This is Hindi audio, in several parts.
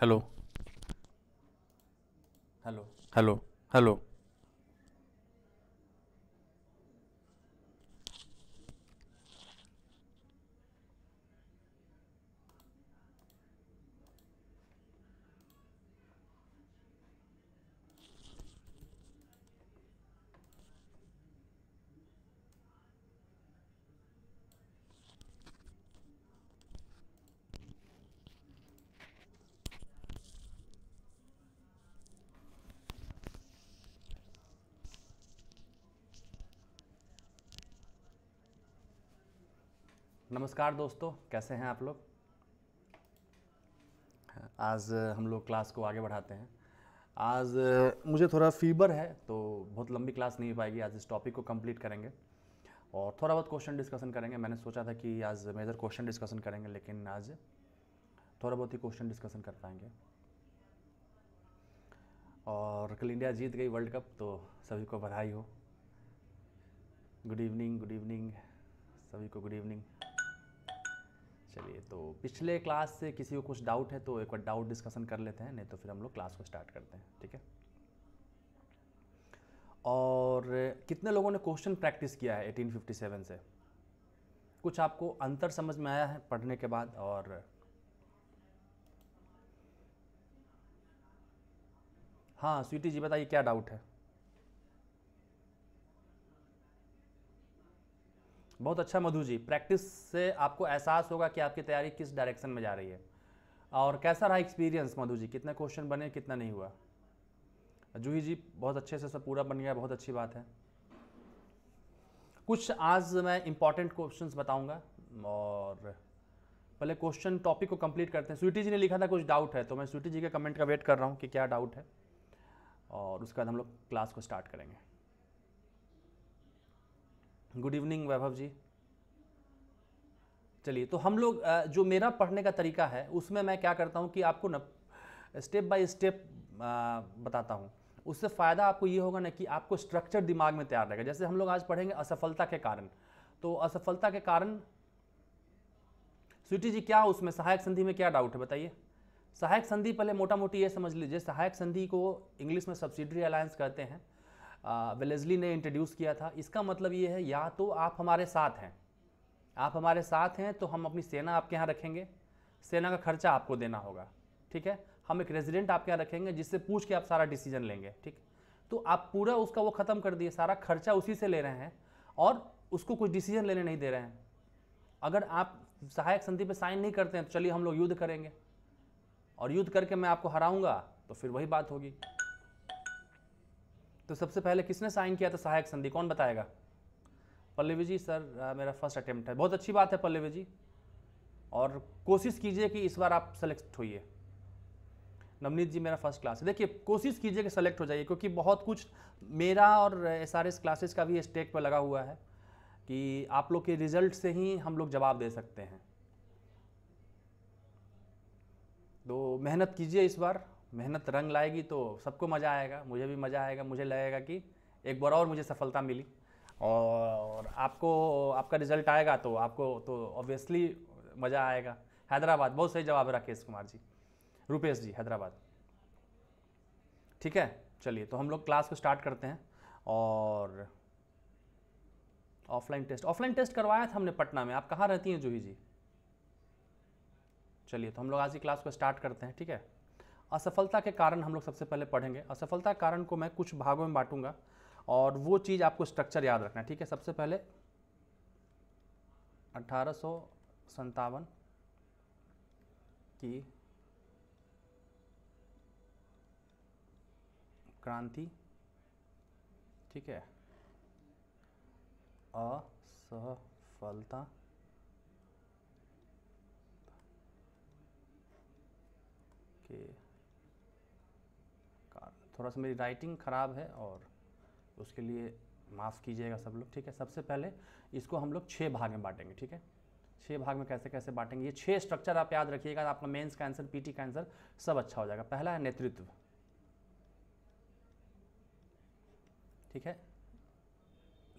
हेलो हेलो हेलो हेलो नमस्कार दोस्तों कैसे हैं आप लोग आज हम लोग क्लास को आगे बढ़ाते हैं आज मुझे थोड़ा फीवर है तो बहुत लंबी क्लास नहीं हो पाएगी आज इस टॉपिक को कंप्लीट करेंगे और थोड़ा बहुत क्वेश्चन डिस्कशन करेंगे मैंने सोचा था कि आज मेजर क्वेश्चन डिस्कशन करेंगे लेकिन आज थोड़ा बहुत ही क्वेश्चन डिस्कशन कर पाएंगे और कल इंडिया जीत गई वर्ल्ड कप तो सभी को बधाई हो गुड इवनिंग गुड इवनिंग सभी को गुड इवनिंग चलिए तो पिछले क्लास से किसी को कुछ डाउट है तो एक बार डाउट डिस्कशन कर लेते हैं नहीं तो फिर हम लोग क्लास को स्टार्ट करते हैं ठीक है और कितने लोगों ने क्वेश्चन प्रैक्टिस किया है 1857 से कुछ आपको अंतर समझ में आया है पढ़ने के बाद और हाँ स्वीटी जी बताइए क्या डाउट है बहुत अच्छा मधु जी प्रैक्टिस से आपको एहसास होगा कि आपकी तैयारी किस डायरेक्शन में जा रही है और कैसा रहा एक्सपीरियंस मधु जी कितने क्वेश्चन बने कितना नहीं हुआ जूही जी बहुत अच्छे से सब पूरा बन गया बहुत अच्छी बात है कुछ आज मैं इंपॉर्टेंट क्वेश्चन बताऊँगा और पहले क्वेश्चन टॉपिक को कंप्लीट करते हैं स्वीटी जी ने लिखा था कुछ डाउट है तो मैं स्वीटी जी के कमेंट का वेट कर रहा हूँ कि क्या डाउट है और उसके बाद हम लोग क्लास को स्टार्ट करेंगे गुड इवनिंग वैभव जी चलिए तो हम लोग जो मेरा पढ़ने का तरीका है उसमें मैं क्या करता हूँ कि आपको न स्टेप बाय स्टेप बताता हूँ उससे फ़ायदा आपको ये होगा ना कि आपको स्ट्रक्चर दिमाग में तैयार रहेगा जैसे हम लोग आज पढ़ेंगे असफलता के कारण तो असफलता के कारण स्वीटी जी क्या उसमें सहायक संधि में क्या डाउट है बताइए सहायक संधि पहले मोटा मोटी ये समझ लीजिए सहायक संधि को इंग्लिश में सब्सिडरी अलायंस कहते हैं वेलेजली ने इंट्रोड्यूस किया था इसका मतलब ये है या तो आप हमारे साथ हैं आप हमारे साथ हैं तो हम अपनी सेना आपके यहाँ रखेंगे सेना का खर्चा आपको देना होगा ठीक है हम एक रेजिडेंट आपके यहाँ रखेंगे जिससे पूछ के आप सारा डिसीजन लेंगे ठीक तो आप पूरा उसका वो ख़त्म कर दिए सारा खर्चा उसी से ले रहे हैं और उसको कुछ डिसीजन लेने नहीं दे रहे हैं अगर आप सहायक संधि पर साइन नहीं करते हैं तो चलिए हम लोग युद्ध करेंगे और युद्ध करके मैं आपको हराऊंगा तो फिर वही बात होगी तो सबसे पहले किसने साइन किया था सहायक संधि कौन बताएगा पल्लवी जी सर आ, मेरा फर्स्ट अटेम्प्ट है बहुत अच्छी बात है पल्लवी जी और कोशिश कीजिए कि इस बार आप सेलेक्ट होइए नवनीत जी मेरा फर्स्ट क्लास है देखिए कोशिश कीजिए कि सेलेक्ट हो जाइए क्योंकि बहुत कुछ मेरा और एस आर एस क्लासेस का भी स्टेक पर लगा हुआ है कि आप लोग के रिजल्ट से ही हम लोग जवाब दे सकते हैं तो मेहनत कीजिए इस बार मेहनत रंग लाएगी तो सबको मज़ा आएगा मुझे भी मज़ा आएगा मुझे लगेगा कि एक बार और मुझे सफलता मिली और आपको आपका रिजल्ट आएगा तो आपको तो ऑब्वियसली मज़ा आएगा हैदराबाद बहुत सही जवाब है राकेश कुमार जी रुपेश जी हैदराबाद ठीक है चलिए तो हम लोग क्लास को स्टार्ट करते हैं और ऑफलाइन टेस्ट ऑफलाइन टेस्ट करवाया था हमने पटना में आप कहाँ रहती हैं जूही जी चलिए तो हम लोग आज की क्लास को स्टार्ट करते हैं ठीक है असफलता के कारण हम लोग सबसे पहले पढ़ेंगे असफलता कारण को मैं कुछ भागों में बांटूंगा और वो चीज़ आपको स्ट्रक्चर याद रखना है ठीक है सबसे पहले अठारह की क्रांति ठीक है असफलता थोड़ा सा मेरी राइटिंग ख़राब है और उसके लिए माफ़ कीजिएगा सब लोग ठीक है सबसे पहले इसको हम लोग छः भाग में बांटेंगे ठीक है छः भाग में कैसे कैसे बांटेंगे ये छः स्ट्रक्चर आप याद रखिएगा आपका मेंस का आंसर पीटी का आंसर सब अच्छा हो जाएगा पहला है नेतृत्व ठीक है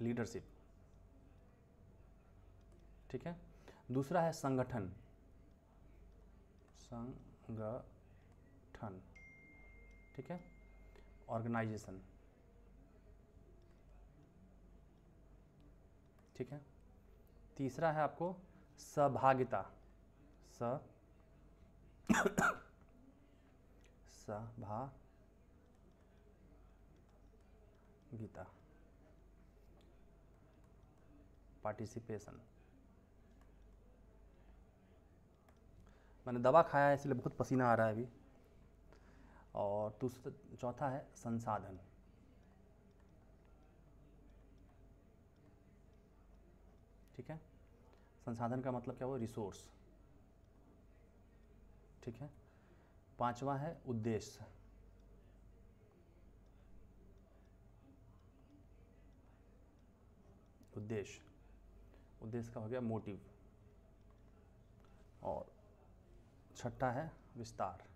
लीडरशिप ठीक है दूसरा है संगठन संगठन ठीक है ऑर्गेनाइजेशन ठीक है तीसरा है आपको सहभागिता स सभा गीता पार्टिसिपेशन मैंने दवा खाया है इसलिए बहुत पसीना आ रहा है अभी और दूसरा चौथा है संसाधन ठीक है संसाधन का मतलब क्या हुआ रिसोर्स ठीक है पांचवा है उद्देश्य उद्देश्य उद्देश्य का हो गया मोटिव और छठा है विस्तार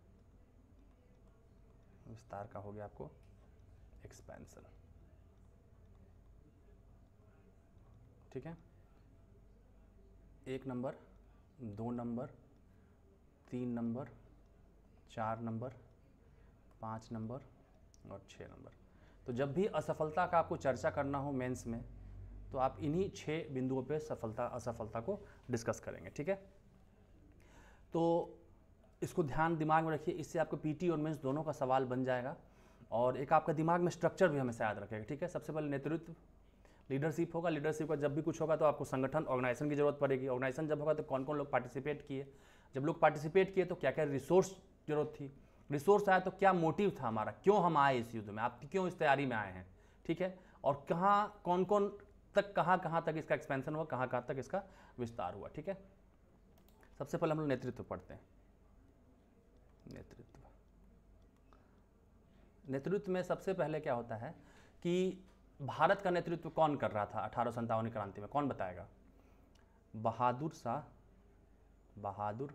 विस्तार का हो गया आपको एक्सपेंसन ठीक है एक नंबर दो नंबर तीन नंबर चार नंबर पाँच नंबर और छः नंबर तो जब भी असफलता का आपको चर्चा करना हो मेंस में तो आप इन्हीं छः बिंदुओं पे सफलता असफलता को डिस्कस करेंगे ठीक है तो इसको ध्यान दिमाग में रखिए इससे आपको पीटी और मेंस दोनों का सवाल बन जाएगा और एक आपका दिमाग में स्ट्रक्चर भी हमेशा याद रखेगा ठीक है सबसे पहले नेतृत्व लीडरशिप होगा लीडरशिप का जब भी कुछ होगा तो आपको संगठन ऑर्गेनाइजेशन की जरूरत पड़ेगी ऑर्गेनाइजेशन जब होगा तो कौन कौन लोग पार्टिसिपेट किए जब लोग पार्टिसिपेट किए तो क्या क्या रिसोर्स जरूरत थी रिसोर्स आया तो क्या मोटिव था हमारा क्यों हम आए इस युद्ध में आप क्यों इस तैयारी में आए हैं ठीक है और कहाँ कौन कौन तक कहाँ कहाँ तक इसका एक्सपेंशन हुआ कहाँ कहाँ तक इसका विस्तार हुआ ठीक है सबसे पहले हम लोग नेतृत्व पढ़ते हैं नेतृत्व नेतृत्व में सबसे पहले क्या होता है कि भारत का नेतृत्व कौन कर रहा था अठारह की क्रांति में कौन बताएगा बहादुर शाह बहादुर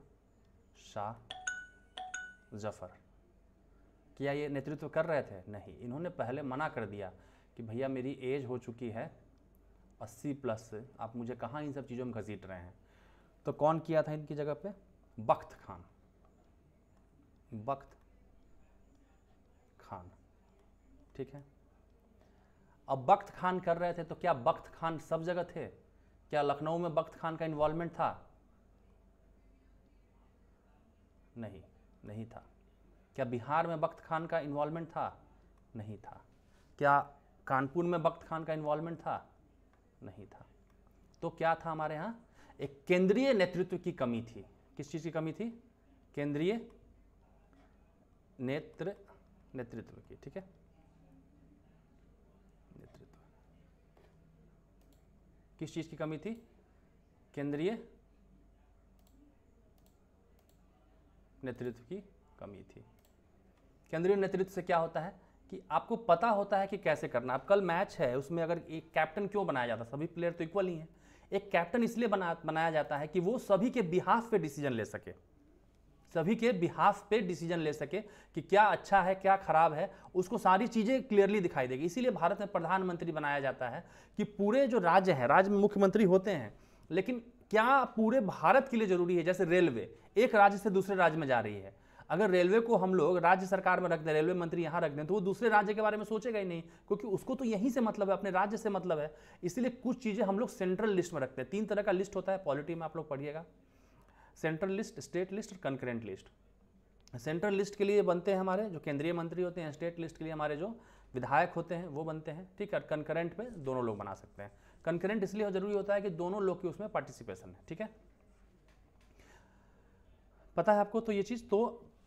शाह जफर क्या ये नेतृत्व कर रहे थे नहीं इन्होंने पहले मना कर दिया कि भैया मेरी एज हो चुकी है अस्सी प्लस आप मुझे कहाँ इन सब चीज़ों में घसीट रहे हैं तो कौन किया था इनकी जगह पे बख्त खान बख्त खान ठीक है अब बख्त खान कर रहे थे तो क्या बख्त खान सब जगह थे क्या लखनऊ में बख्त खान का इन्वॉल्वमेंट था नहीं नहीं था क्या बिहार में बख्त खान का इन्वॉल्वमेंट था नहीं था क्या कानपुर में बख्त खान का इन्वॉल्वमेंट था नहीं था तो क्या था हमारे यहाँ एक केंद्रीय नेतृत्व की कमी थी किस चीज़ की कमी थी केंद्रीय नेत्र नेतृत्व की ठीक है नेतृत्व किस चीज़ की कमी थी केंद्रीय नेतृत्व की कमी थी केंद्रीय नेतृत्व से क्या होता है कि आपको पता होता है कि कैसे करना अब कल मैच है उसमें अगर एक कैप्टन क्यों बनाया जाता है सभी प्लेयर तो इक्वल ही हैं एक कैप्टन इसलिए बना बनाया जाता है कि वो सभी के बिहाफ पे डिसीजन ले सके सभी के बिहाफ पे डिसीजन ले सके कि क्या अच्छा है क्या खराब है उसको सारी चीज़ें क्लियरली दिखाई देगी इसीलिए भारत में प्रधानमंत्री बनाया जाता है कि पूरे जो राज्य हैं राज्य में मुख्यमंत्री होते हैं लेकिन क्या पूरे भारत के लिए जरूरी है जैसे रेलवे एक राज्य से दूसरे राज्य में जा रही है अगर रेलवे को हम लोग राज्य सरकार में रख दें रेलवे मंत्री यहाँ रख दें तो वो दूसरे राज्य के बारे में सोचेगा ही नहीं क्योंकि उसको तो यहीं से मतलब है अपने राज्य से मतलब है इसलिए कुछ चीज़ें हम लोग सेंट्रल लिस्ट में रखते हैं तीन तरह का लिस्ट होता है पॉलिटी में आप लोग पढ़िएगा सेंट्रल लिस्ट स्टेट लिस्ट और कंकरेंट लिस्ट सेंट्रल लिस्ट के लिए बनते हैं हमारे जो केंद्रीय मंत्री होते हैं स्टेट लिस्ट के लिए हमारे जो विधायक होते हैं वो बनते हैं ठीक है कंकरेंट में दोनों लोग बना सकते हैं कंकरेंट इसलिए जरूरी होता है कि दोनों लोग की उसमें पार्टिसिपेशन है ठीक है पता है आपको तो ये चीज़ तो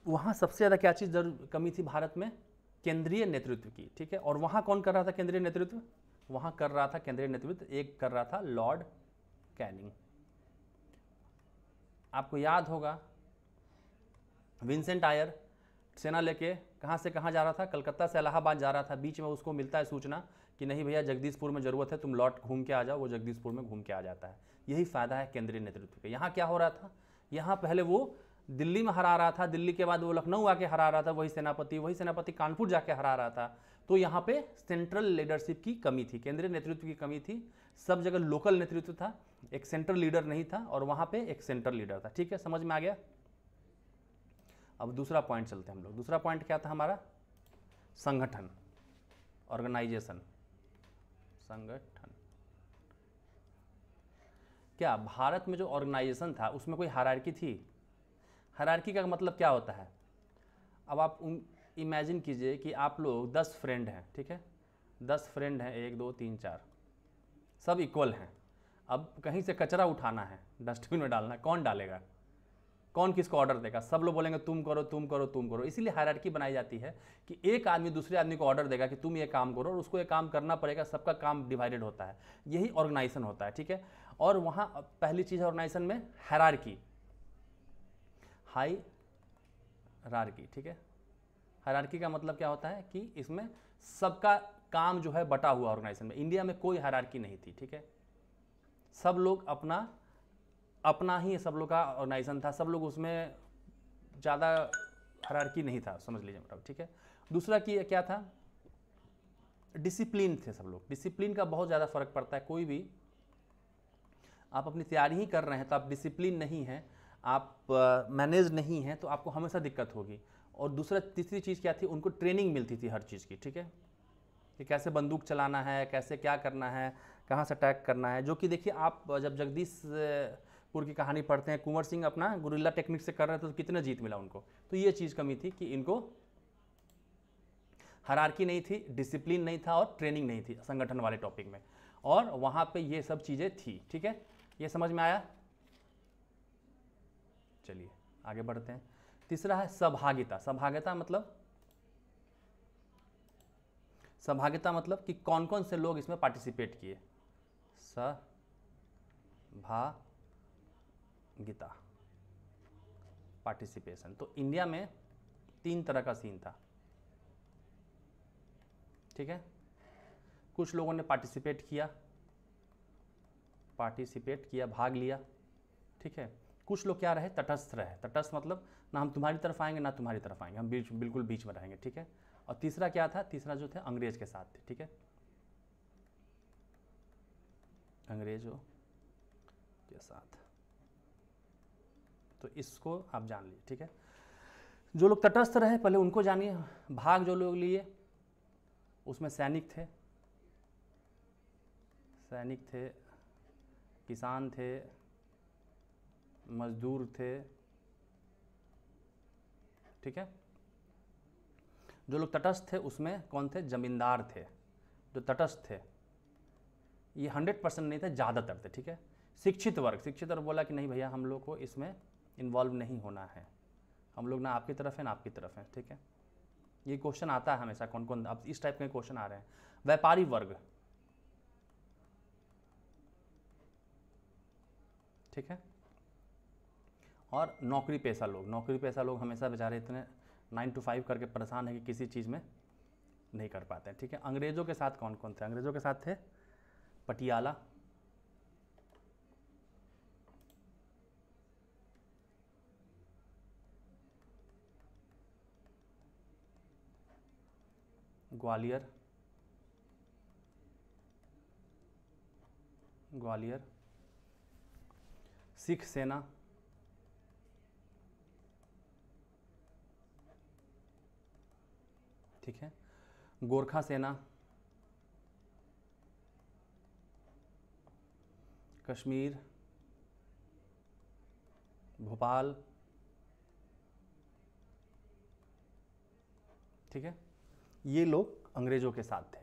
वहाँ सबसे ज़्यादा क्या चीज़ जरूर कमी थी भारत में केंद्रीय नेतृत्व की ठीक है और वहाँ कौन कर रहा था केंद्रीय नेतृत्व वहाँ कर रहा था केंद्रीय नेतृत्व एक कर रहा था लॉर्ड कैनिंग आपको याद होगा विंसेंट आयर सेना लेके कहाँ से कहाँ जा रहा था कलकत्ता से इलाहाबाद जा रहा था बीच में उसको मिलता है सूचना कि नहीं भैया जगदीशपुर में ज़रूरत है तुम लौट घूम के आ जाओ वो जगदीशपुर में घूम के आ जाता है यही फ़ायदा है केंद्रीय नेतृत्व के यहाँ क्या हो रहा था यहाँ पहले वो दिल्ली में हरा रहा था दिल्ली के बाद वो लखनऊ आके हरा रहा था वही सेनापति वही सेनापति कानपुर जाके हरा रहा था तो यहाँ पे सेंट्रल लीडरशिप की कमी थी केंद्रीय नेतृत्व की कमी थी सब जगह लोकल नेतृत्व था एक सेंट्रल लीडर नहीं था और वहाँ पे एक सेंट्रल लीडर था ठीक है समझ में आ गया अब दूसरा पॉइंट चलते हैं हम लोग दूसरा पॉइंट क्या था हमारा संगठन ऑर्गेनाइजेशन संगठन क्या भारत में जो ऑर्गेनाइजेशन था उसमें कोई हरारकी थी हरारकी का मतलब क्या होता है अब आप उन इमेजिन कीजिए कि आप लोग दस फ्रेंड हैं ठीक है दस फ्रेंड हैं एक दो तीन चार सब इक्वल हैं अब कहीं से कचरा उठाना है डस्टबिन में डालना है कौन डालेगा कौन किसको ऑर्डर देगा सब लोग बोलेंगे तुम करो तुम करो तुम करो इसीलिए हायरार्की बनाई जाती है कि एक आदमी दूसरे आदमी को ऑर्डर देगा कि तुम ये काम करो और उसको ये काम करना पड़ेगा सबका काम डिवाइडेड होता है यही ऑर्गेनाइजेशन होता है ठीक है और वहाँ पहली चीज़ ऑर्गेनाइजेशन में हैरार्की हाई रार्की ठीक है हरारकी का मतलब क्या होता है कि इसमें सबका काम जो है बटा हुआ ऑर्गेनाइजेशन में इंडिया में कोई हरारकी नहीं थी ठीक है सब लोग अपना अपना ही सब लोग का ऑर्गेनाइजेशन था सब लोग उसमें ज़्यादा हरारकी नहीं था समझ लीजिए मतलब ठीक है दूसरा कि क्या था डिसिप्लिन थे सब लोग डिसिप्लिन का बहुत ज़्यादा फर्क पड़ता है कोई भी आप अपनी तैयारी ही कर रहे हैं तो आप डिसिप्लिन नहीं हैं आप मैनेज नहीं हैं तो आपको हमेशा दिक्कत होगी और दूसरा तीसरी चीज़ क्या थी उनको ट्रेनिंग मिलती थी हर चीज़ की ठीक है कि कैसे बंदूक चलाना है कैसे क्या करना है कहाँ से अटैक करना है जो कि देखिए आप जब जगदीश पुर की कहानी पढ़ते हैं कुंवर सिंह अपना गुरिल्ला टेक्निक से कर रहे थे तो कितना जीत मिला उनको तो ये चीज़ कमी थी कि इनको हरारकी नहीं थी डिसिप्लिन नहीं था और ट्रेनिंग नहीं थी संगठन वाले टॉपिक में और वहाँ पे ये सब चीज़ें थी ठीक है ये समझ में आया चलिए आगे बढ़ते हैं तीसरा है सहभागिता सहभागिता मतलब सहभागिता मतलब कि कौन कौन से लोग इसमें पार्टिसिपेट किए सहभागिता पार्टिसिपेशन तो इंडिया में तीन तरह का सीन था ठीक है कुछ लोगों ने पार्टिसिपेट किया पार्टिसिपेट किया भाग लिया ठीक है कुछ लोग क्या रहे तटस्थ रहे तटस्थ मतलब ना हम तुम्हारी तरफ आएंगे ना तुम्हारी तरफ आएंगे हम बीच बिल्कुल बीच में रहेंगे ठीक है और तीसरा क्या था तीसरा जो थे अंग्रेज के साथ थे ठीक है अंग्रेजों के साथ तो इसको आप जान लीजिए ठीक है जो लोग तटस्थ रहे पहले उनको जानिए भाग जो लोग लिए उसमें सैनिक थे सैनिक थे किसान थे मजदूर थे ठीक है जो लोग तटस्थ थे उसमें कौन थे जमींदार थे जो तटस्थ थे ये हंड्रेड परसेंट नहीं थे ज़्यादातर थे ठीक है शिक्षित वर्ग शिक्षित वर्ग बोला कि नहीं भैया हम लोग को इसमें इन्वॉल्व नहीं होना है हम लोग ना आपकी तरफ है ना आपकी तरफ है ठीक है ये क्वेश्चन आता है हमेशा कौन कौन अब इस टाइप के क्वेश्चन आ रहे हैं व्यापारी वर्ग ठीक है और नौकरी पेशा लोग नौकरी पेशा लोग हमेशा बेचारे इतने नाइन टू फाइव करके परेशान है कि किसी चीज़ में नहीं कर पाते ठीक है अंग्रेज़ों के साथ कौन कौन थे अंग्रेज़ों के साथ थे पटियाला ग्वालियर ग्वालियर सिख सेना ठीक है गोरखा सेना कश्मीर भोपाल ठीक है ये लोग अंग्रेजों के साथ थे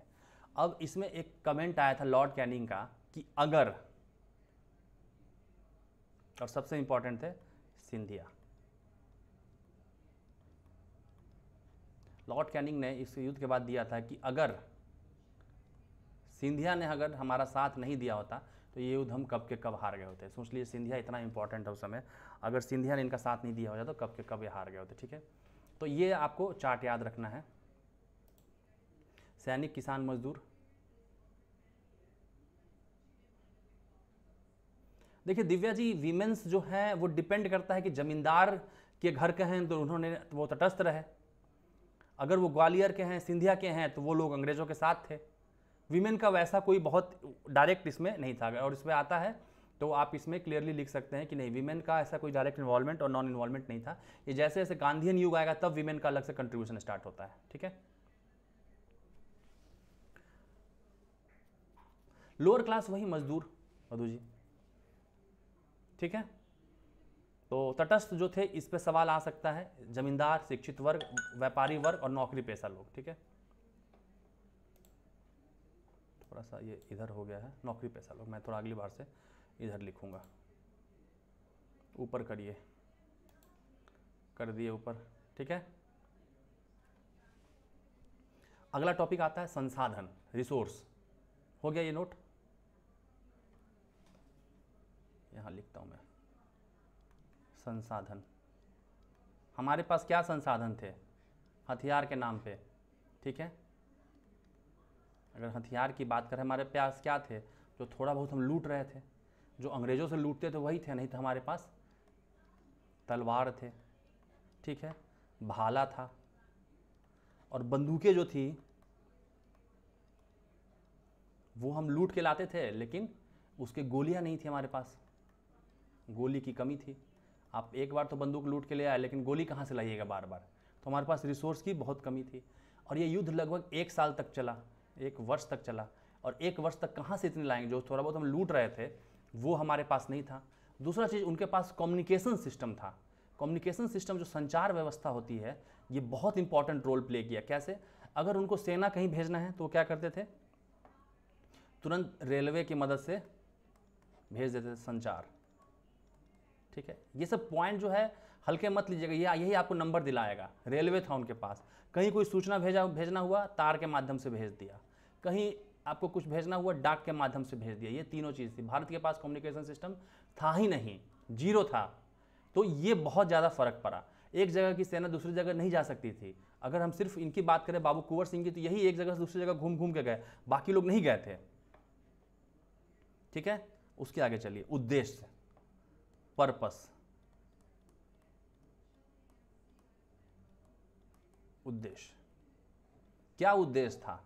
अब इसमें एक कमेंट आया था लॉर्ड कैनिंग का कि अगर और सबसे इंपॉर्टेंट थे सिंधिया लॉर्ड कैनिंग ने इस युद्ध के बाद दिया था कि अगर सिंधिया ने अगर हमारा साथ नहीं दिया होता तो ये युद्ध हम कब के कब हार गए होते सोच लिए सिंधिया इतना इंपॉर्टेंट है उस समय अगर सिंधिया ने इनका साथ नहीं दिया होता तो कब के कब ये हार गए होते ठीक है तो ये आपको चार्ट याद रखना है सैनिक किसान मजदूर देखिए दिव्या जी वीमेंस जो हैं वो डिपेंड करता है कि जमींदार के घर के हैं तो उन्होंने वो तटस्थ रहे अगर वो ग्वालियर के हैं सिंधिया के हैं तो वो लोग अंग्रेज़ों के साथ थे वीमेन का वैसा कोई बहुत डायरेक्ट इसमें नहीं था और इसमें आता है तो आप इसमें क्लियरली लिख सकते हैं कि नहीं वीमेन का ऐसा कोई डायरेक्ट इन्वॉल्वमेंट और नॉन इन्वॉल्वमेंट नहीं था ये जैसे जैसे गांधीयन युग आएगा तब वीमेन का अलग से कंट्रीब्यूशन स्टार्ट होता है ठीक है लोअर क्लास वही मजदूर मधु जी ठीक है तो तटस्थ जो थे इस पे सवाल आ सकता है जमींदार शिक्षित वर्ग व्यापारी वर्ग और नौकरी पेशा लोग ठीक है थोड़ा सा ये इधर हो गया है नौकरी पेशा लोग मैं थोड़ा अगली बार से इधर लिखूंगा ऊपर करिए कर दिए ऊपर ठीक है अगला टॉपिक आता है संसाधन रिसोर्स हो गया ये नोट यहां लिखता हूं मैं संसाधन हमारे पास क्या संसाधन थे हथियार के नाम पे ठीक है अगर हथियार की बात करें हमारे पास क्या थे जो थोड़ा बहुत हम लूट रहे थे जो अंग्रेज़ों से लूटते थे वही थे नहीं तो हमारे पास तलवार थे ठीक है भाला था और बंदूकें जो थी वो हम लूट के लाते थे लेकिन उसके गोलियां नहीं थी हमारे पास गोली की कमी थी आप एक बार तो बंदूक लूट के ले आए लेकिन गोली कहाँ से लाइएगा बार बार तो हमारे पास रिसोर्स की बहुत कमी थी और ये युद्ध लगभग एक साल तक चला एक वर्ष तक चला और एक वर्ष तक कहाँ से इतने लाएंगे जो थोड़ा बहुत हम लूट रहे थे वो हमारे पास नहीं था दूसरा चीज़ उनके पास कम्युनिकेशन सिस्टम था कम्युनिकेशन सिस्टम जो संचार व्यवस्था होती है ये बहुत इंपॉर्टेंट रोल प्ले किया कैसे अगर उनको सेना कहीं भेजना है तो क्या करते थे तुरंत रेलवे की मदद से भेज देते थे संचार ठीक है ये सब पॉइंट जो है हल्के मत लीजिएगा ये यही आपको नंबर दिलाएगा रेलवे था उनके पास कहीं कोई सूचना भेजा भेजना हुआ तार के माध्यम से भेज दिया कहीं आपको कुछ भेजना हुआ डाक के माध्यम से भेज दिया ये तीनों चीज़ थी भारत के पास कम्युनिकेशन सिस्टम था ही नहीं जीरो था तो ये बहुत ज़्यादा फर्क पड़ा एक जगह की सेना दूसरी जगह नहीं जा सकती थी अगर हम सिर्फ इनकी बात करें बाबू कुंवर सिंह की तो यही एक जगह से दूसरी जगह घूम घूम के गए बाकी लोग नहीं गए थे ठीक है उसके आगे चलिए उद्देश्य पर्पस उद्देश्य क्या उद्देश्य था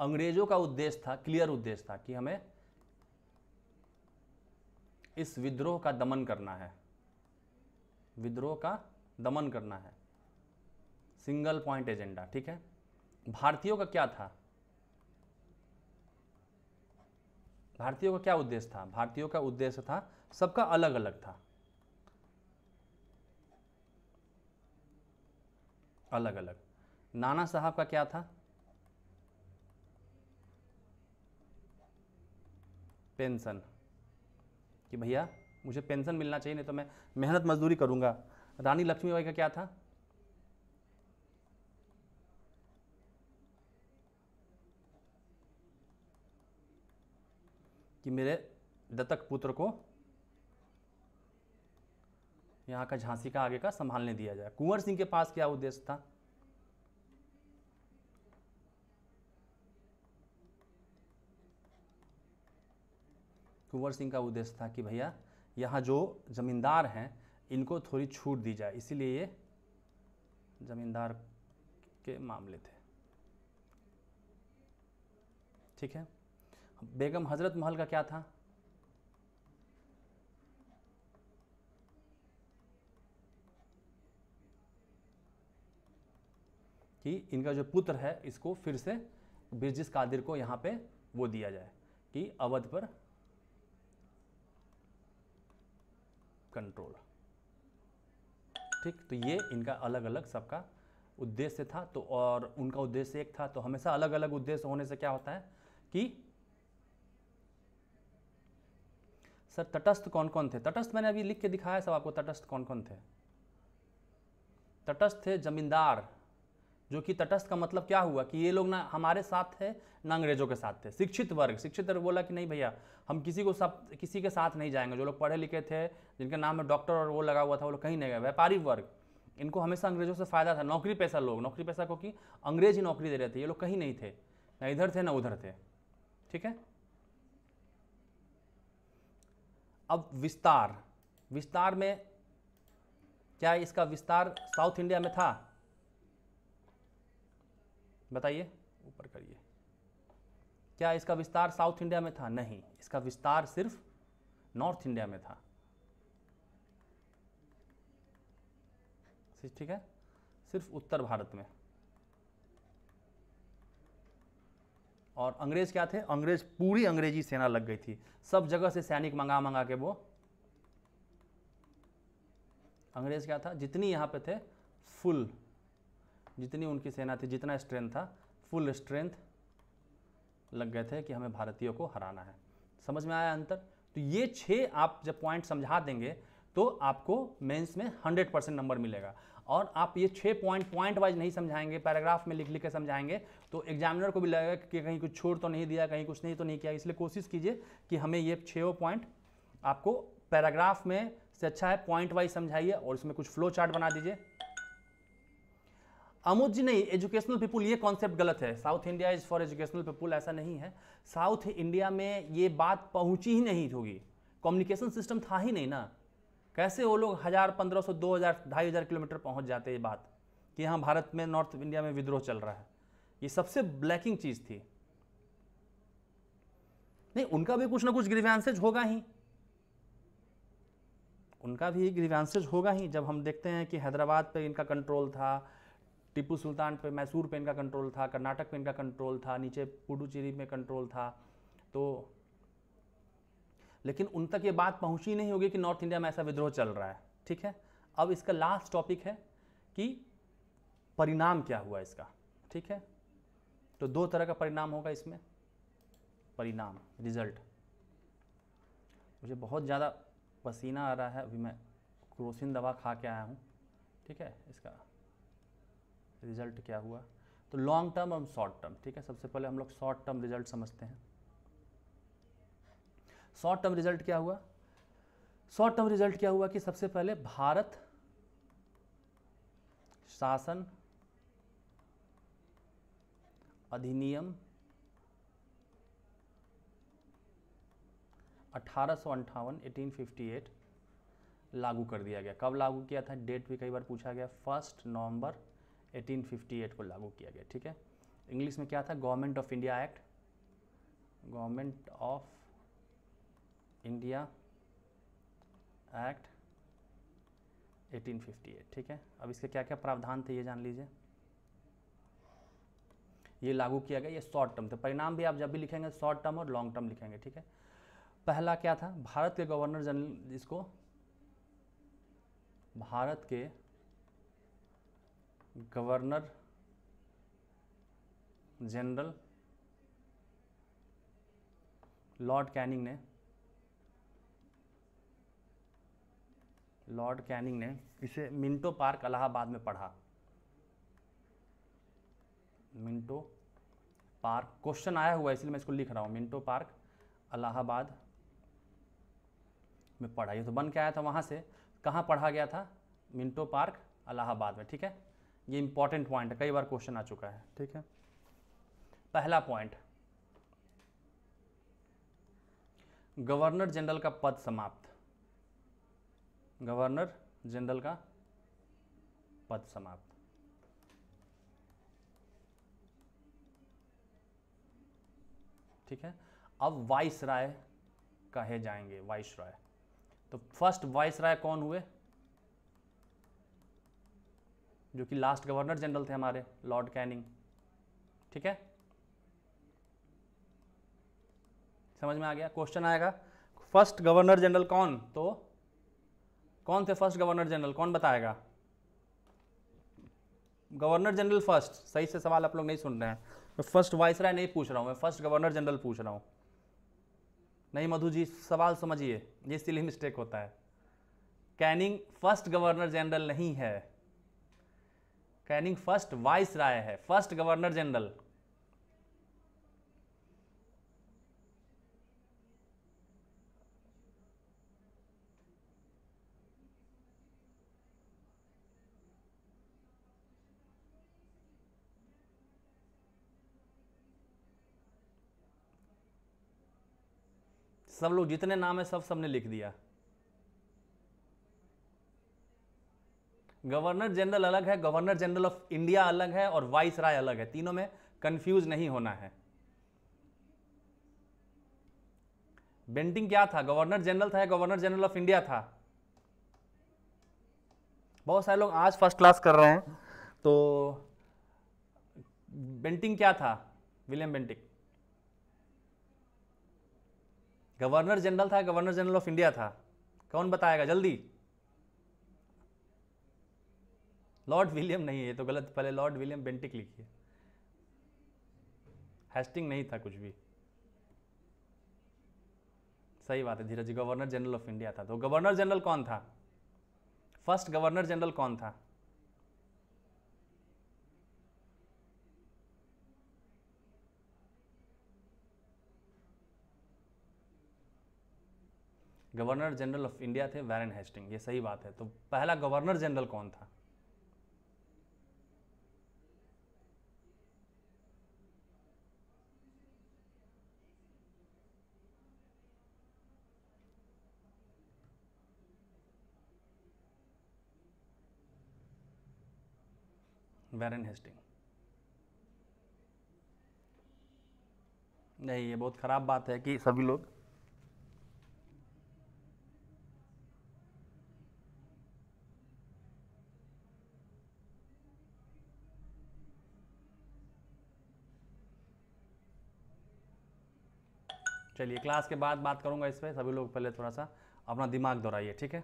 अंग्रेजों का उद्देश्य था क्लियर उद्देश्य था कि हमें इस विद्रोह का दमन करना है विद्रोह का दमन करना है सिंगल पॉइंट एजेंडा ठीक है भारतीयों का क्या था भारतीयों का क्या उद्देश्य था भारतीयों का उद्देश्य था सबका अलग अलग था अलग अलग नाना साहब का क्या था पेंशन कि भैया मुझे पेंशन मिलना चाहिए नहीं तो मैं मेहनत मजदूरी करूंगा रानी लक्ष्मीबाई का क्या था कि मेरे दत्तक पुत्र को यहाँ का झांसी का आगे का संभालने दिया जाए कुंवर सिंह के पास क्या उद्देश्य था कुंवर सिंह का उद्देश्य था कि भैया यहाँ जो जमींदार हैं इनको थोड़ी छूट दी जाए इसीलिए ये जमींदार के मामले थे ठीक है बेगम हजरत महल का क्या था कि इनका जो पुत्र है इसको फिर से बिरजिस कादिर को यहाँ पे वो दिया जाए कि अवध पर कंट्रोल ठीक तो ये इनका अलग अलग सबका उद्देश्य था तो और उनका उद्देश्य एक था तो हमेशा अलग अलग उद्देश्य होने से क्या होता है कि सर तटस्थ कौन कौन थे तटस्थ मैंने अभी लिख के दिखाया सब आपको तटस्थ कौन कौन थे तटस्थ थे जमींदार जो कि तटस्थ का मतलब क्या हुआ कि ये लोग ना हमारे साथ थे ना अंग्रेजों के साथ थे शिक्षित वर्ग शिक्षित वर्ग बोला कि नहीं भैया हम किसी को सब किसी के साथ नहीं जाएंगे जो लोग पढ़े लिखे थे जिनके नाम में डॉक्टर और वो लगा हुआ था वो लोग कहीं नहीं गए व्यापारी वर्ग इनको हमेशा अंग्रेजों से फ़ायदा था नौकरी पैसा लोग नौकरी पैसा क्योंकि अंग्रेज ही नौकरी दे रहे थे ये लोग कहीं नहीं थे ना इधर थे ना उधर थे ठीक है अब विस्तार विस्तार में क्या इसका विस्तार साउथ इंडिया में था बताइए ऊपर करिए क्या इसका विस्तार साउथ इंडिया में था नहीं इसका विस्तार सिर्फ नॉर्थ इंडिया में था ठीक है सिर्फ उत्तर भारत में और अंग्रेज क्या थे अंग्रेज पूरी अंग्रेजी सेना लग गई थी सब जगह से सैनिक मंगा मंगा के वो अंग्रेज क्या था जितनी यहां पे थे फुल जितनी उनकी सेना थी जितना स्ट्रेंथ था फुल स्ट्रेंथ लग गए थे कि हमें भारतीयों को हराना है समझ में आया अंतर तो ये छः आप जब पॉइंट समझा देंगे तो आपको मेंस में 100 परसेंट नंबर मिलेगा और आप ये छः पॉइंट पॉइंट वाइज नहीं समझाएंगे पैराग्राफ में लिख लिख के समझाएंगे तो एग्जामिनर को भी लगेगा कि कहीं कुछ छोड़ तो नहीं दिया कहीं कुछ नहीं तो नहीं किया इसलिए कोशिश कीजिए कि हमें ये छः पॉइंट आपको पैराग्राफ में से अच्छा है पॉइंट वाइज समझाइए और इसमें कुछ फ्लो चार्ट बना दीजिए आमोद जी नहीं एजुकेशनल पीपुल ये कॉन्सेप्ट गलत है South India is for educational people ऐसा नहीं है साउथ इंडिया में ये बात पहुंची ही नहीं होगी कम्युनिकेशन सिस्टम था ही नहीं ना कैसे वो लोग हज़ार पंद्रह सौ दो हज़ार ढाई हज़ार किलोमीटर पहुंच जाते ये बात कि यहाँ भारत में नॉर्थ इंडिया में विद्रोह चल रहा है ये सबसे ब्लैकिंग चीज़ थी नहीं उनका भी कुछ ना कुछ ग्रीवेंसेज होगा ही उनका भी ग्रीवेंसेज होगा ही जब हम देखते हैं कि हैदराबाद पे इनका कंट्रोल था टिप्पू सुल्तान पे मैसूर पे इनका कंट्रोल था कर्नाटक पे इनका कंट्रोल था नीचे पुडुचेरी में कंट्रोल था तो लेकिन उन तक ये बात पहुंची नहीं होगी कि नॉर्थ इंडिया में ऐसा विद्रोह चल रहा है ठीक है अब इसका लास्ट टॉपिक है कि परिणाम क्या हुआ इसका ठीक है तो दो तरह का परिणाम होगा इसमें परिणाम रिजल्ट मुझे बहुत ज़्यादा पसीना आ रहा है अभी मैं क्रोसिन दवा खा के आया हूँ ठीक है इसका रिजल्ट क्या हुआ तो लॉन्ग टर्म और शॉर्ट टर्म ठीक है सबसे पहले हम लोग शॉर्ट टर्म रिजल्ट समझते हैं शॉर्ट टर्म रिजल्ट क्या हुआ शॉर्ट टर्म रिजल्ट क्या हुआ कि सबसे पहले भारत शासन अधिनियम अठारह सौ अंठावन लागू कर दिया गया कब लागू किया था डेट भी कई बार पूछा गया फर्स्ट नवंबर 1858 को लागू किया गया ठीक है इंग्लिश में क्या था Government of India Act Government of India Act 1858 ठीक है अब इसके क्या क्या प्रावधान थे ये जान लीजिए ये लागू किया गया ये शॉर्ट टर्म थे परिणाम भी आप जब भी लिखेंगे शॉर्ट टर्म और लॉन्ग टर्म लिखेंगे ठीक है पहला क्या था भारत के गवर्नर जनरल इसको भारत के गवर्नर जनरल लॉर्ड कैनिंग ने लॉर्ड कैनिंग ने इसे मिंटो पार्क अलाहाबाद में पढ़ा मिंटो पार्क क्वेश्चन आया हुआ है इसलिए मैं इसको लिख रहा हूँ मिंटो पार्क अलाहाबाद में पढ़ा ये तो बन के आया था वहाँ से कहाँ पढ़ा गया था मिंटो पार्क अलाहाबाद में ठीक है ये इंपॉर्टेंट पॉइंट है कई बार क्वेश्चन आ चुका है ठीक है पहला पॉइंट गवर्नर जनरल का पद समाप्त गवर्नर जनरल का पद समाप्त ठीक है अब वाइस राय कहे जाएंगे वाइस राय तो फर्स्ट वाइस राय कौन हुए जो कि लास्ट गवर्नर जनरल थे हमारे लॉर्ड कैनिंग ठीक है समझ में आ गया क्वेश्चन आएगा फर्स्ट गवर्नर जनरल कौन तो कौन थे फर्स्ट गवर्नर जनरल कौन बताएगा गवर्नर जनरल फर्स्ट सही से सवाल आप लोग नहीं सुन रहे हैं मैं फर्स्ट राय नहीं पूछ रहा हूँ मैं फर्स्ट गवर्नर जनरल पूछ रहा हूँ नहीं मधु जी सवाल समझिए ये इसीलिए मिस्टेक होता है कैनिंग फर्स्ट गवर्नर जनरल नहीं है कैनिंग फर्स्ट वाइस राय है फर्स्ट गवर्नर जनरल सब लोग जितने नाम है सब सबने लिख दिया गवर्नर जनरल अलग है गवर्नर जनरल ऑफ इंडिया अलग है और वाइस राय अलग है तीनों में कंफ्यूज नहीं होना है बेंटिंग क्या था गवर्नर जनरल था गवर्नर जनरल ऑफ इंडिया था बहुत सारे लोग आज फर्स्ट क्लास कर रहे हैं तो बेंटिंग क्या था विलियम बेंटिंग गवर्नर जनरल था गवर्नर जनरल ऑफ इंडिया था कौन बताएगा जल्दी लॉर्ड विलियम नहीं है तो गलत पहले लॉर्ड विलियम बेंटिक लिखिए हैस्टिंग नहीं था कुछ भी सही बात है Dheeraj ji governor general of India था तो गवर्नर जनरल कौन था फर्स्ट गवर्नर जनरल कौन था गवर्नर जनरल ऑफ इंडिया थे वैरन हेस्टिंग ये सही बात है तो पहला गवर्नर जनरल कौन था बैरन हेस्टिंग नहीं ये बहुत ख़राब बात है कि सभी लोग चलिए क्लास के बाद बात करूंगा इस पर सभी लोग पहले थोड़ा सा अपना दिमाग दोहराइए ठीक है